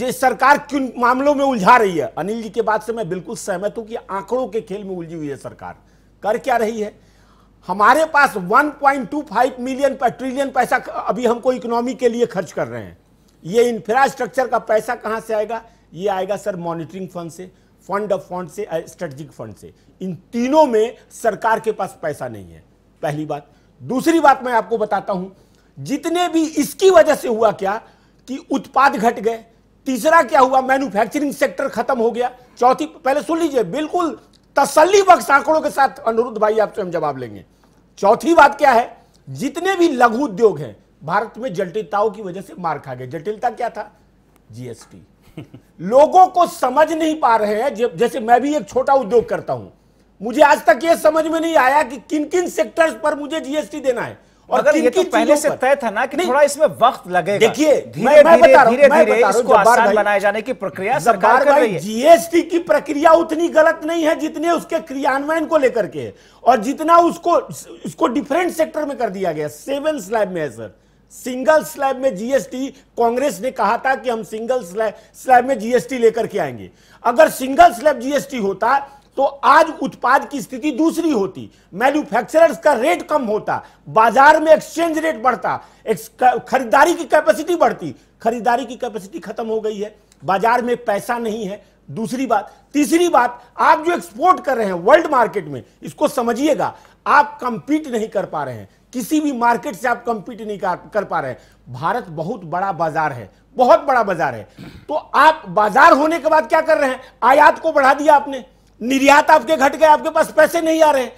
जे सरकार किन मामलों में उलझा रही है अनिल जी के बात से मैं बिल्कुल सहमत हूं कि आंकड़ों के खेल में उलझी हुई है सरकार कर क्या रही है हमारे पास 1.25 मिलियन पर ट्रिलियन पैसा अभी हमको इकोनॉमी के लिए खर्च कर रहे हैं ये इंफ्रास्ट्रक्चर का पैसा कहां से आएगा ये आएगा सर मॉनिटरिंग फंड से फंड ऑफ फंड से स्ट्रेटजिक फंड से इन तीनों में सरकार के पास पैसा नहीं है पहली बात दूसरी बात मैं आपको बताता हूं जितने भी इसकी वजह से हुआ क्या कि उत्पाद घट गए तीसरा क्या हुआ मैन्युफैक्चरिंग सेक्टर खत्म हो गया चौथी पहले सुन लीजिए बिल्कुल तसली बख्श आंकड़ों के साथ अनुरुद्ध भाई आपसे हम जवाब लेंगे चौथी बात क्या है जितने भी लघु उद्योग हैं भारत में जटिलताओं की वजह से मार खा गए जटिलता क्या था जीएसटी लोगों को समझ नहीं पा रहे हैं जैसे मैं भी एक छोटा उद्योग करता हूं मुझे आज तक यह समझ में नहीं आया कि किन किन सेक्टर्स पर मुझे जीएसटी देना है और किन किन तो पहले से तय था ना कि थोड़ा इसमें वक्त लगेगा देखिए धीरे धीरे इसको आसान बनाए जाने की प्रक्रिया सरकार कर रही है जीएसटी की प्रक्रिया उतनी गलत नहीं है जितने उसके क्रियान्वयन को लेकर के और जितना उसको इसको डिफरेंट सेक्टर में कर दिया गया सेवन स्लैब में है सर सिंगल स्लैब में जीएसटी कांग्रेस ने कहा था कि हम सिंगल स्लैब स्लैब में जीएसटी लेकर के आएंगे अगर सिंगल स्लैब जीएसटी होता तो आज उत्पाद की स्थिति दूसरी होती मैन्युफैक्चरर्स का रेट कम होता बाजार में एक्सचेंज रेट बढ़ता खरीदारी की कैपेसिटी बढ़ती खरीदारी की कैपेसिटी खत्म हो गई है बाजार में पैसा नहीं है दूसरी बात तीसरी बात आप जो एक्सपोर्ट कर रहे हैं वर्ल्ड मार्केट में इसको समझिएगा आप कंपीट नहीं कर पा रहे हैं किसी भी मार्केट से आप कंपीट नहीं कर पा रहे भारत बहुत बड़ा बाजार है बहुत बड़ा बाजार है तो आप बाजार होने के बाद क्या कर रहे हैं आयात को बढ़ा दिया आपने निर्यात आपके घट गए आपके पास पैसे नहीं आ रहे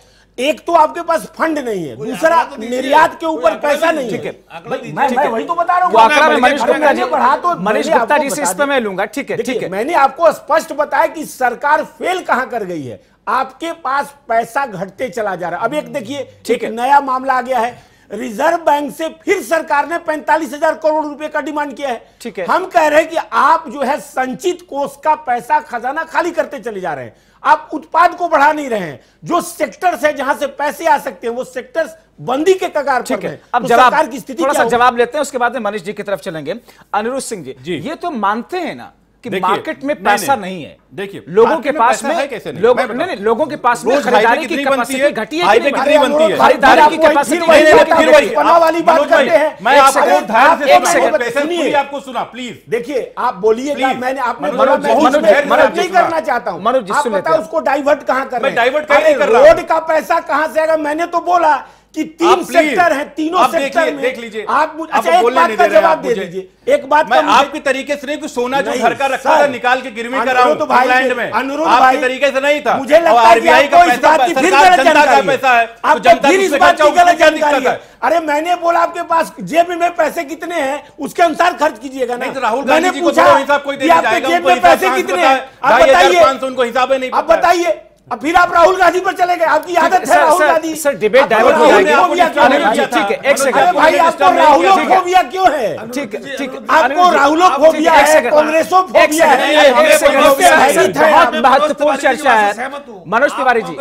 एक तो आपके पास फंड नहीं है दूसरा तो निर्यात के ऊपर पैसा तो नहीं ठीक है मैं मैं वही तो बता रहा हूँ मनीष गुप्ता जी बढ़ा तो मनीष गुप्ता जी से इस पर मैं लूंगा ठीक है ठीक है मैंने आपको स्पष्ट बताया कि सरकार फेल कहां कर गई है आपके पास पैसा घटते चला जा रहा है अब एक हम्म, देखिए ठीक है नया मामला आ गया है रिजर्व बैंक से फिर सरकार ने पैंतालीस हजार करोड़ रुपए का डिमांड किया है ठीक है हम कह रहे हैं कि आप जो है संचित कोष का पैसा खजाना खाली करते चले जा रहे हैं आप उत्पाद को बढ़ा नहीं रहे हैं जो सेक्टर्स है जहां से पैसे आ सकते हैं वो सेक्टर्स बंदी के कगार ठीक है अब तो जवाब की स्थिति थोड़ा सा जवाब लेते हैं उसके बाद में मनीष जी की तरफ चलेंगे अनिरुद्ध सिंह जी, जी ये तो मानते हैं ना कि मार्केट में पैसा नहीं, है देखिए लोगों के पास में कैसे नहीं लोगों लोगों के पास में खरीदारी की कैपेसिटी घटी है कितनी बनती है खरीदारी की कैपेसिटी वाली बात करते हैं मैं आपको ध्यान से सुनिए आपको सुना प्लीज देखिए आप बोलिए मैंने आपने मनोज मनोज नहीं करना चाहता हूं मनोज जी उसको डाइवर्ट कहां कर रहे हैं डाइवर्ट कर रहा रोड का पैसा कहां से आएगा मैंने तो बोला कि तीन सेक्टर है तीनों सेक्टर में देख लीजिए आप मुझे अच्छा एक बात का जवाब दे दीजिए एक बात मैं आपके तरीके से नहीं कि सोना जो घर का रखा था निकाल के गिरवी कराऊं तो इंग्लैंड में अनुरोध भाई तरीके से नहीं था मुझे लगता है आरबीआई का पैसा सरकार जनता का पैसा है तो आप जनता की इस बात की गलत जानकारी है अरे मैंने बोला आपके पास जेब में पैसे कितने हैं उसके अनुसार खर्च कीजिएगा ना तो राहुल मैंने पूछा आपके जेब में पैसे कितने हैं आप बताइए आप बताइए अब फिर आप राहुल गांधी पर चले गए आपकी आदत है Rahul Gandhi sir debate divert हो जाएगी ठीक है एक सेकंड अरे भाई आपको राहुलोफोबिया क्यों है ठीक है ठीक आपको राहुल को राहुलोफोबिया है कांग्रेस को कांग्रेसोफोबिया है बहुत महत्वपूर्ण चर्चा है मनोज तिवारी जी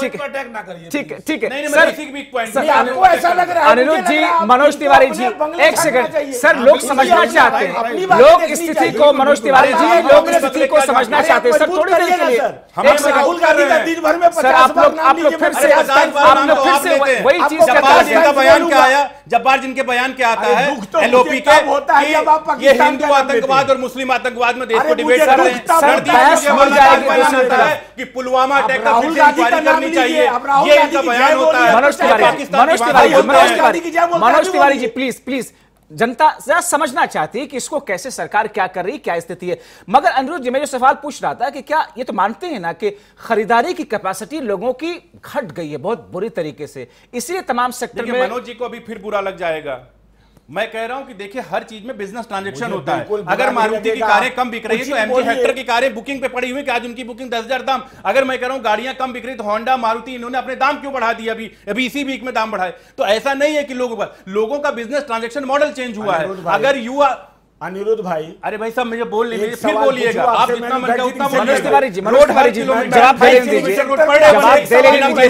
ठीक है ठीक है ठीक है सर आपको ऐसा लग रहा है अनिरुद्ध जी मनोज तिवारी जी एक सेकंड सर लोग समझना चाहते हैं लोग स्थिति को मनोज तिवारी जी लोग स्थिति को समझना चाहते हैं सर थोड़ी देर के लिए एक सेकंड जब्बार जिनके बयान क्या आता है तो एलओपी के ये हिंदू आतंकवाद और मुस्लिम आतंकवाद में देश को डिबेट कर रहे हैं कि पुलवामा अटैक का फिर इंक्वायरी करनी चाहिए ये इनका बयान होता है मनोज तिवारी मनोज तिवारी मनोज तिवारी जी प्लीज प्लीज जनता जरा समझना चाहती है कि इसको कैसे सरकार क्या कर रही क्या स्थिति है मगर अनुरोध जी मैं जो सवाल पूछ रहा था कि क्या ये तो मानते हैं ना कि खरीदारी की कैपेसिटी लोगों की घट गई है बहुत बुरी तरीके से इसलिए तमाम सेक्टर में मनोज जी को अभी फिर बुरा लग जाएगा मैं कह रहा हूं कि देखिए हर चीज में बिजनेस ट्रांजैक्शन होता है अगर मारुति की कारें कम बिक रही है तो एमजी हेक्टर की कारें बुकिंग पे पड़ी हुई कि आज उनकी बुकिंग दस हजार दाम अगर मैं कह रहा हूं गाड़ियां कम बिक रही तो होंडा मारुति इन्होंने अपने दाम क्यों बढ़ा दिया अभी अभी इसी वीक में दाम बढ़ाए तो ऐसा नहीं है कि लोगों का लोगों का बिजनेस ट्रांजेक्शन मॉडल चेंज हुआ है अगर युवा अनिरुद्ध भाई अरे भाई साहब मुझे बोल लीजिए फिर बोलिएगा आप जितना मन का उतना मनोज तिवारी जी मनोज तिवारी जी जवाब दे दीजिए रोड पर है जवाब दे दीजिए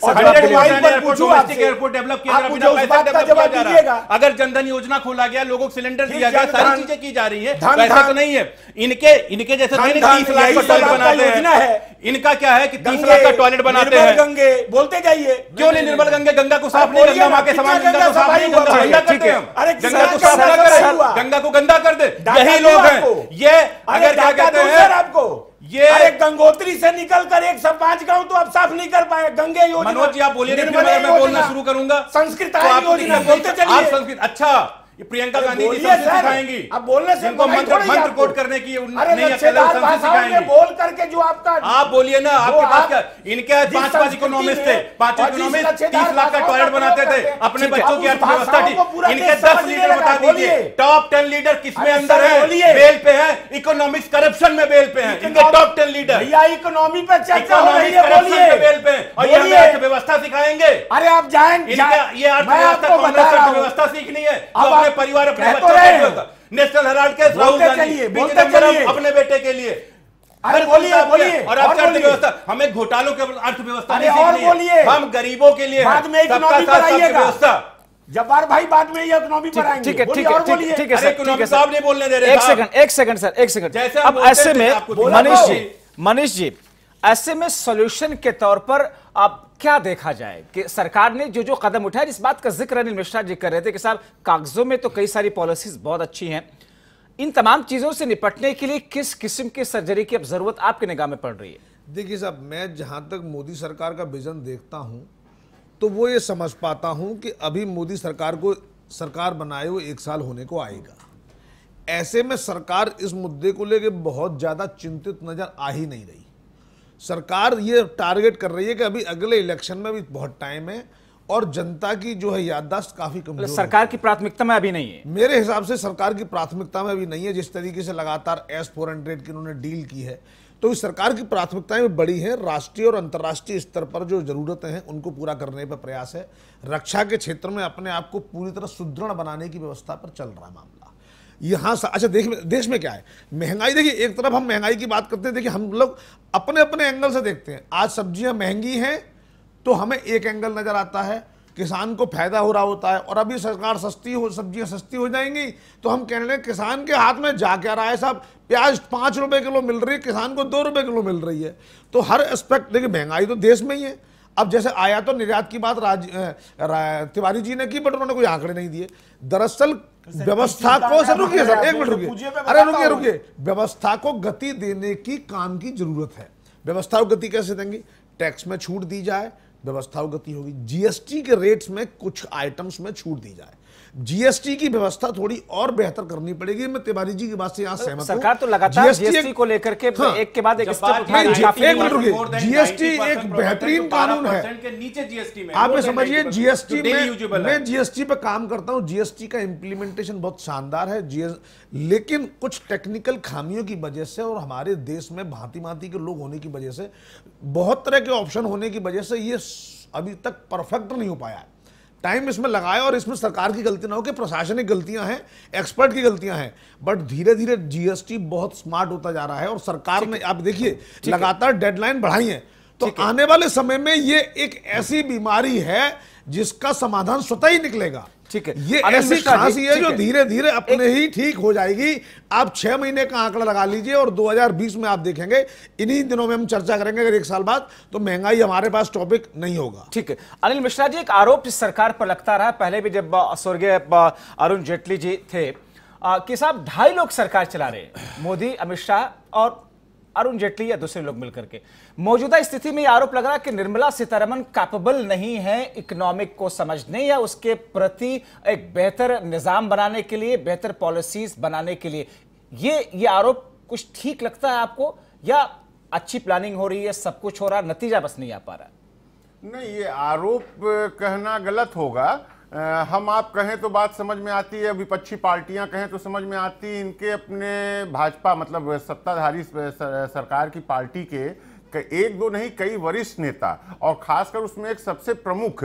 सर एयरपोर्ट डेवलप किया जा रहा बिना पैसा डेवलप किया जा रहा अगर जनधन योजना खोला गया लोगों को सिलेंडर दिया गया सारी चीजें की जा रही है पैसा तो नहीं है इनके इनके जैसे तो नहीं तीस लाख का टॉयलेट बनाते हैं इनका क्या है कि तीस लाख का टॉयलेट बनाते हैं गंगे बोलते जाइए क्यों नहीं निर्मल गंगे गंगा को साफ नहीं गंगा माँ के समान गंगा को साफ नहीं गंगा को साफ नहीं गंगा को गंदा कर दे यही लोग हैं ये अगर क्या कहते हैं आपको ये अरे गंगोत्री से निकल कर एक सब पांच गांव तो आप साफ नहीं कर पाए गंगे योजना मनोज जी आप बोलिए मैं बोलना शुरू करूंगा संस्कृत तो तो बोलते चलिए आप संस्कृत अच्छा ये प्रियंका गांधी जी सबसे सिखाएंगी अब बोलने से इनको तो मंत्र मंत्र कोट करने की नहीं संसद सिखाएंगे बोल करके जो आपका आप बोलिए ना आपके पास क्या इनके पांच पांच इकोनॉमिस्ट थे पांच इकोनॉमिस्ट तीस लाख का टॉयलेट बनाते थे अपने बच्चों तो की अर्थव्यवस्था थी इनके दस लीडर बता दीजिए टॉप टेन लीडर किसमें अंदर है बेल पे है इकोनॉमिक्स करप्शन में बेल पे है इनके टॉप टेन लीडर या इकोनॉमी पे चर्चा हो रही है बोलिए बेल पे और ये हमें अर्थव्यवस्था सिखाएंगे अरे आप जाएंगे ये अर्थव्यवस्था कांग्रेस अर्थव्यवस्था सीखनी है हमारे परिवार अपने बच्चों के नेशनल हेराल्ड के अपने बेटे के लिए अरे बोलिए बोलिए और अर्थव्यवस्था हमें घोटालों के अर्थव्यवस्था नहीं और बोलिए हम गरीबों के लिए बाद में इकोनॉमी जब्बार भाई बाद में ये इकोनॉमी ठीक है ठीक है ठीक है सर ठीक है साहब नहीं बोलने दे रहे एक सेकंड एक सेकंड सर एक सेकंड अब ऐसे में तो तो मनीष जी मनीष जी ऐसे में सॉल्यूशन के तौर पर आप क्या देखा जाए कि सरकार ने जो जो कदम उठाया इस बात का जिक्र अनिल मिश्रा जी कर रहे थे कि साहब कागजों में तो कई सारी पॉलिसीज बहुत अच्छी हैं इन तमाम चीजों से निपटने के लिए किस किस्म की सर्जरी की अब जरूरत आपकी निगाह में पड़ रही है देखिए साहब मैं जहां तक मोदी सरकार का विजन देखता हूं तो वो ये समझ पाता हूं कि अभी मोदी सरकार को सरकार बनाए हुए एक साल होने को आएगा ऐसे में सरकार इस मुद्दे को लेकर बहुत ज़्यादा चिंतित नज़र आ ही नहीं रही सरकार ये टारगेट कर रही है कि अभी अगले इलेक्शन में भी बहुत टाइम है और जनता की जो है याददाश्त काफी कमजोर मतलब सरकार की प्राथमिकता में अभी नहीं है मेरे हिसाब से सरकार की प्राथमिकता में अभी नहीं है जिस तरीके से लगातार एस फोर हंड्रेड की उन्होंने डील की है तो इस सरकार की प्राथमिकताएं भी बड़ी हैं राष्ट्रीय और अंतर्राष्ट्रीय स्तर पर जो ज़रूरतें हैं उनको पूरा करने पर प्रयास है रक्षा के क्षेत्र में अपने आप को पूरी तरह सुदृढ़ बनाने की व्यवस्था पर चल रहा मामला यहाँ अच्छा देख देश में क्या है महंगाई देखिए एक तरफ हम महंगाई की बात करते हैं देखिए हम लोग अपने अपने एंगल से देखते हैं आज सब्जियाँ महंगी हैं तो हमें एक एंगल नज़र आता है किसान को फायदा हो रहा होता है और अभी सरकार सस्ती हो सब्जियां सस्ती हो जाएंगी तो हम कह रहे हैं किसान के हाथ में जा क्या रहा है साहब प्याज पाँच रुपये किलो मिल रही है किसान को दो रुपये किलो मिल रही है तो हर एस्पेक्ट देखिए महंगाई तो देश में ही है अब जैसे आया तो निर्यात की बात राज, तिवारी जी ने की बट उन्होंने कोई आंकड़े नहीं दिए दरअसल व्यवस्था को सर रुकिए सर एक मिनट रुकिए अरे रुकिए रुकिए व्यवस्था को गति देने की काम की जरूरत है व्यवस्था को गति कैसे देंगे टैक्स में छूट दी जाए व्यवस्था को गति होगी जीएसटी के रेट्स में कुछ आइटम्स में छूट दी जाए जीएसटी की व्यवस्था थोड़ी और बेहतर करनी पड़ेगी मैं तिवारी जी की बात से यहाँ सहमत सरकार तो लगातार जीएसटी को लेकर के हाँ, एक के बाद एक जीएसटी एक बेहतरीन कानून है आप समझिए जीएसटी में मैं जीएसटी पे काम करता हूँ जीएसटी का इम्प्लीमेंटेशन बहुत शानदार है लेकिन कुछ टेक्निकल खामियों की वजह से और हमारे देश में भांति भांति के लोग होने की वजह से बहुत तरह के ऑप्शन होने की वजह से ये अभी तक परफेक्ट नहीं हो पाया है टाइम इसमें लगाए और इसमें सरकार की गलती ना हो कि प्रशासनिक गलतियां हैं एक्सपर्ट की गलतियां हैं बट धीरे धीरे जीएसटी बहुत स्मार्ट होता जा रहा है और सरकार ने आप देखिए लगातार डेडलाइन बढ़ाई तो है तो आने वाले समय में ये एक ऐसी बीमारी है जिसका समाधान स्वतः ही निकलेगा ठीक है ये ऐसी खांसी है जो धीरे धीरे अपने ही ठीक हो जाएगी आप छह महीने का आंकड़ा लगा लीजिए और 2020 में आप देखेंगे इन्हीं दिनों में हम चर्चा करेंगे अगर एक साल बाद तो महंगाई हमारे पास टॉपिक नहीं होगा ठीक है अनिल मिश्रा जी एक आरोप सरकार पर लगता रहा पहले भी जब स्वर्गीय अरुण जेटली जी थे कि साहब ढाई लोग सरकार चला रहे मोदी अमित शाह और अरुण जेटली या दूसरे लोग मिलकर के मौजूदा स्थिति में आरोप लग रहा है कि निर्मला सीतारमन कैपेबल नहीं है इकोनॉमिक को समझने या उसके प्रति एक बेहतर निजाम बनाने के लिए बेहतर पॉलिसीज बनाने के लिए ये ये आरोप कुछ ठीक लगता है आपको या अच्छी प्लानिंग हो रही है सब कुछ हो रहा नतीजा बस नहीं आ पा रहा नहीं ये आरोप कहना गलत होगा आ, हम आप कहें तो बात समझ में आती है विपक्षी पार्टियां कहें तो समझ में आती इनके अपने भाजपा मतलब सत्ताधारी सरकार की पार्टी के एक दो नहीं कई वरिष्ठ नेता और खासकर उसमें एक सबसे प्रमुख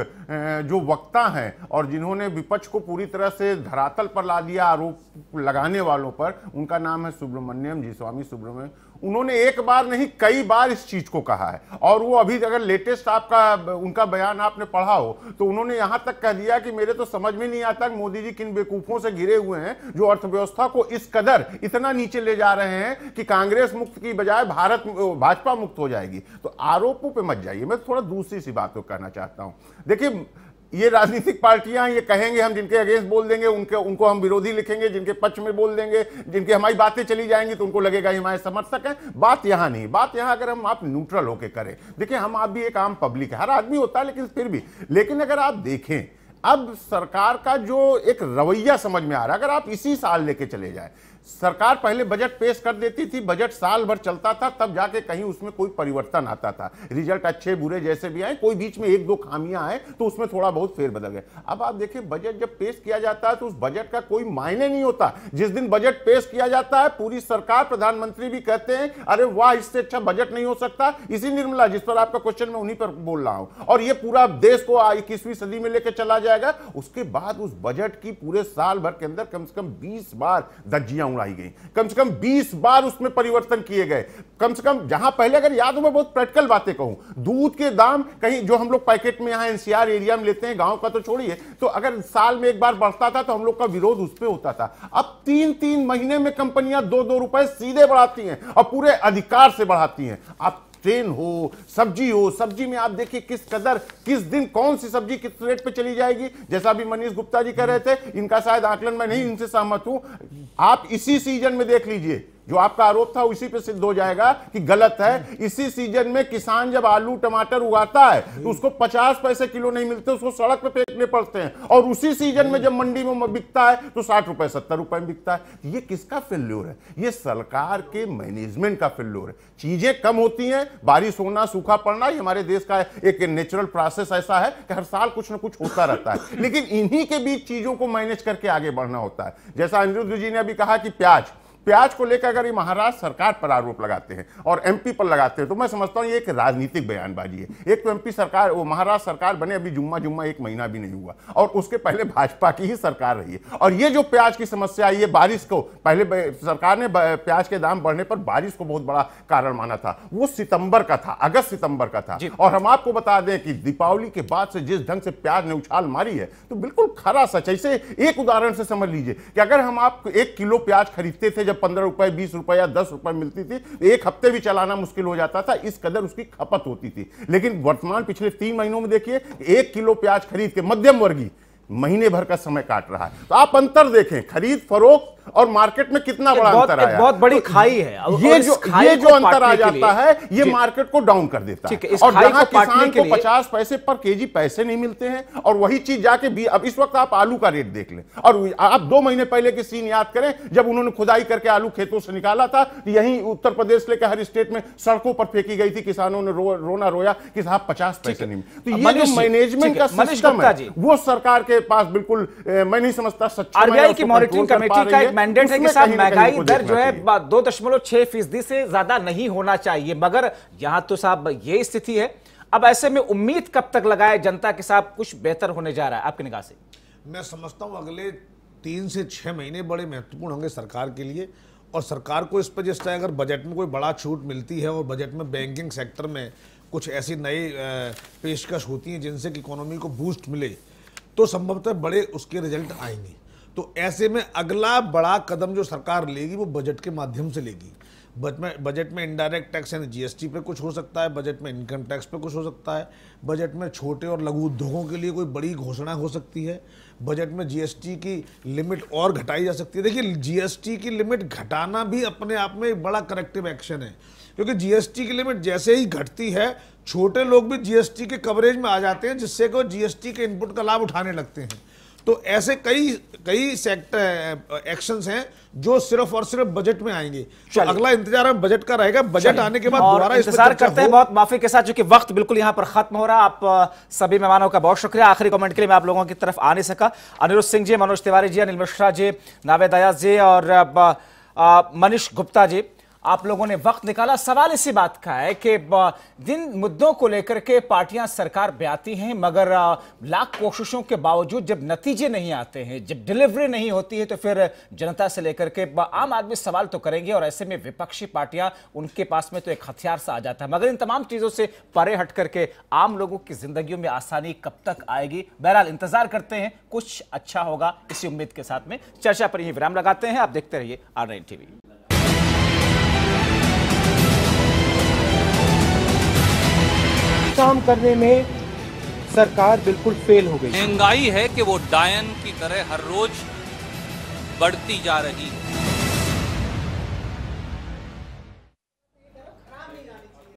जो वक्ता हैं और जिन्होंने विपक्ष को पूरी तरह से धरातल पर ला दिया आरोप लगाने वालों पर उनका नाम है सुब्रमण्यम जी स्वामी सुब्रमण्यम उन्होंने एक बार नहीं कई बार इस चीज को कहा है और वो अभी अगर लेटेस्ट आपका उनका बयान आपने पढ़ा हो तो उन्होंने यहां तक कह दिया कि मेरे तो समझ में नहीं आता मोदी जी किन बेकूफों से घिरे हुए हैं जो अर्थव्यवस्था को इस कदर इतना नीचे ले जा रहे हैं कि कांग्रेस मुक्त की बजाय भारत भाजपा मुक्त हो जाएगी तो आरोपों पर मत जाइए मैं थोड़ा दूसरी सी बात को कहना चाहता हूं देखिए ये राजनीतिक पार्टियां ये कहेंगे हम जिनके अगेंस्ट बोल देंगे उनके उनको हम विरोधी लिखेंगे जिनके पक्ष में बोल देंगे जिनके हमारी बातें चली जाएंगी तो उनको लगेगा हमारे समर्थक हैं बात यहां नहीं बात यहां अगर हम आप न्यूट्रल होकर करें देखिए हम आप भी एक आम पब्लिक है हर आदमी होता है लेकिन फिर भी लेकिन अगर आप देखें अब सरकार का जो एक रवैया समझ में आ रहा है अगर आप इसी साल लेके चले जाए सरकार पहले बजट पेश कर देती थी बजट साल भर चलता था तब जाके कहीं उसमें कोई परिवर्तन आता था रिजल्ट अच्छे बुरे जैसे भी आए कोई बीच में एक दो खामियां आए तो उसमें थोड़ा बहुत बदल गया अब आप देखिए बजट जब पेश किया जाता है तो उस बजट का कोई मायने नहीं होता जिस दिन बजट पेश किया जाता है पूरी सरकार प्रधानमंत्री भी कहते हैं अरे वाह इससे अच्छा बजट नहीं हो सकता इसी निर्मला जिस पर आपका क्वेश्चन मैं उन्हीं पर बोल रहा हूं और यह पूरा देश को इक्कीसवीं सदी में लेकर चला जाएगा उसके बाद उस बजट की पूरे साल भर के अंदर कम से कम बीस बार दज्जियां उड़ाई गई कम से कम 20 बार उसमें परिवर्तन किए गए कम से कम जहां पहले अगर याद हो मैं बहुत प्रैक्टिकल बातें कहूं दूध के दाम कहीं जो हम लोग पैकेट में यहां एनसीआर एरिया में लेते हैं गांव का तो छोड़िए तो अगर साल में एक बार बढ़ता था तो हम लोग का विरोध उस पर होता था अब तीन तीन महीने में कंपनियां दो दो रुपए सीधे बढ़ाती हैं और पूरे अधिकार से बढ़ाती हैं आप ट्रेन हो सब्जी हो सब्जी में आप देखिए किस कदर किस दिन कौन सी सब्जी किस रेट पे चली जाएगी जैसा अभी मनीष गुप्ता जी कह रहे थे इनका शायद आकलन मैं नहीं इनसे सहमत हूं आप इसी सीजन में देख लीजिए जो आपका आरोप था उसी पे सिद्ध हो जाएगा कि गलत है इसी सीजन में किसान जब आलू टमाटर उगाता है तो उसको पचास पैसे किलो नहीं मिलते उसको सड़क पे फेंकने पड़ते हैं और उसी सीजन में जब मंडी में बिकता है तो साठ रुपए सत्तर रुपए में बिकता है तो ये किसका फेल्योर है ये सरकार के मैनेजमेंट का फेल्योर है चीजें कम होती हैं बारिश होना सूखा पड़ना ये हमारे देश का एक नेचुरल प्रोसेस ऐसा है कि हर साल कुछ ना कुछ होता रहता है लेकिन इन्हीं के बीच चीजों को मैनेज करके आगे बढ़ना होता है जैसा अनिरुद्ध जी ने अभी कहा कि प्याज प्याज को लेकर अगर ये महाराष्ट्र सरकार पर आरोप लगाते हैं और एमपी पर लगाते हैं तो मैं समझता हूँ ये एक राजनीतिक बयानबाजी है एक तो एमपी सरकार वो महाराष्ट्र सरकार बने अभी जुम्मा जुम्मा एक महीना भी नहीं हुआ और उसके पहले भाजपा की ही सरकार रही है और ये जो प्याज की समस्या है बारिश को पहले सरकार ने प्याज के दाम बढ़ने पर बारिश को बहुत बड़ा कारण माना था वो सितंबर का था अगस्त सितंबर का था और हम आपको बता दें कि दीपावली के बाद से जिस ढंग से प्याज ने उछाल मारी है तो बिल्कुल खरा सच ऐसे एक उदाहरण से समझ लीजिए कि अगर हम आप एक किलो प्याज खरीदते थे जब पंद्रह रुपए बीस रुपए या दस रुपए मिलती थी तो एक हफ्ते भी चलाना मुश्किल हो जाता था इस कदर उसकी खपत होती थी लेकिन वर्तमान पिछले तीन महीनों में देखिए एक किलो प्याज खरीद के मध्यम वर्गीय महीने भर का समय काट रहा है तो आप अंतर देखें खरीद फरोख्त और मार्केट में कितना बड़ा अंतर आया बहुत बड़ी तो खाई है ये जो ये जो अंतर आ जाता है ये मार्केट को डाउन कर देता है और जहां किसान को पचास पैसे पर केजी पैसे नहीं मिलते हैं और वही चीज जाके भी अब इस वक्त आप आलू का रेट देख लें और आप दो महीने पहले के सीन याद करें जब उन्होंने खुदाई करके आलू खेतों से निकाला था यही उत्तर प्रदेश लेकर हर स्टेट में सड़कों पर फेंकी गई थी किसानों ने रोना रोया कि साहब पचास पैसे नहीं तो ये जो मैनेजमेंट का सिस्टम है वो सरकार के पास बिल्कुल मैं नहीं समझता सच्चाई की मॉनिटरिंग कमेटी का मैंडेट है कि साहब महंगाई दर जो है दो दशमलव छह फीसदी से ज्यादा नहीं होना चाहिए मगर यहां तो साहब ये स्थिति है अब ऐसे में उम्मीद कब तक लगाए जनता के साथ कुछ बेहतर होने जा रहा है आपकी निगाह से मैं समझता हूँ अगले तीन से छह महीने बड़े महत्वपूर्ण होंगे सरकार के लिए और सरकार को इस पर जिस तरह अगर बजट में कोई बड़ा छूट मिलती है और बजट में बैंकिंग सेक्टर में कुछ ऐसी नई पेशकश होती है जिनसे कि इकोनॉमी को बूस्ट मिले तो संभवतः बड़े उसके रिजल्ट आएंगे तो ऐसे में अगला बड़ा कदम जो सरकार लेगी वो बजट के माध्यम से लेगी बजट में बजट में इनडायरेक्ट टैक्स यानी जीएसटी पे कुछ हो सकता है बजट में इनकम टैक्स पे कुछ हो सकता है बजट में छोटे और लघु उद्योगों के लिए कोई बड़ी घोषणा हो सकती है बजट में जीएसटी की लिमिट और घटाई जा सकती है देखिए जीएसटी की लिमिट घटाना भी अपने आप में एक बड़ा करेक्टिव एक्शन है क्योंकि जीएसटी की लिमिट जैसे ही घटती है छोटे लोग भी जीएसटी के कवरेज में आ जाते हैं जिससे कि वो जीएसटी के इनपुट का लाभ उठाने लगते हैं तो ऐसे कई कई सेक्टर एक्शंस हैं जो सिर्फ और सिर्फ बजट में आएंगे तो अगला इंतजार हम बजट का रहेगा बजट आने के बाद दोबारा इंतजार करते हैं बहुत माफी के साथ चूंकि वक्त बिल्कुल यहां पर खत्म हो रहा है आप सभी मेहमानों का बहुत शुक्रिया आखिरी कमेंट के लिए मैं आप लोगों की तरफ आ नहीं सका अनिरुद्ध सिंह जी मनोज तिवारी जी अनिल मिश्रा जी नावेद जी और मनीष गुप्ता जी आप लोगों ने वक्त निकाला सवाल इसी बात का है कि जिन मुद्दों को लेकर के पार्टियां सरकार ब्याती हैं मगर लाख कोशिशों के बावजूद जब नतीजे नहीं आते हैं जब डिलीवरी नहीं होती है तो फिर जनता से लेकर के आम आदमी सवाल तो करेंगे और ऐसे में विपक्षी पार्टियां उनके पास में तो एक हथियार सा आ जाता है मगर इन तमाम चीज़ों से परे हट करके आम लोगों की जिंदगी में आसानी कब तक आएगी बहरहाल इंतजार करते हैं कुछ अच्छा होगा इसी उम्मीद के साथ में चर्चा पर ही विराम लगाते हैं आप देखते रहिए आर टीवी काम करने में सरकार बिल्कुल फेल हो गई महंगाई है कि वो डायन की तरह हर रोज बढ़ती जा रही है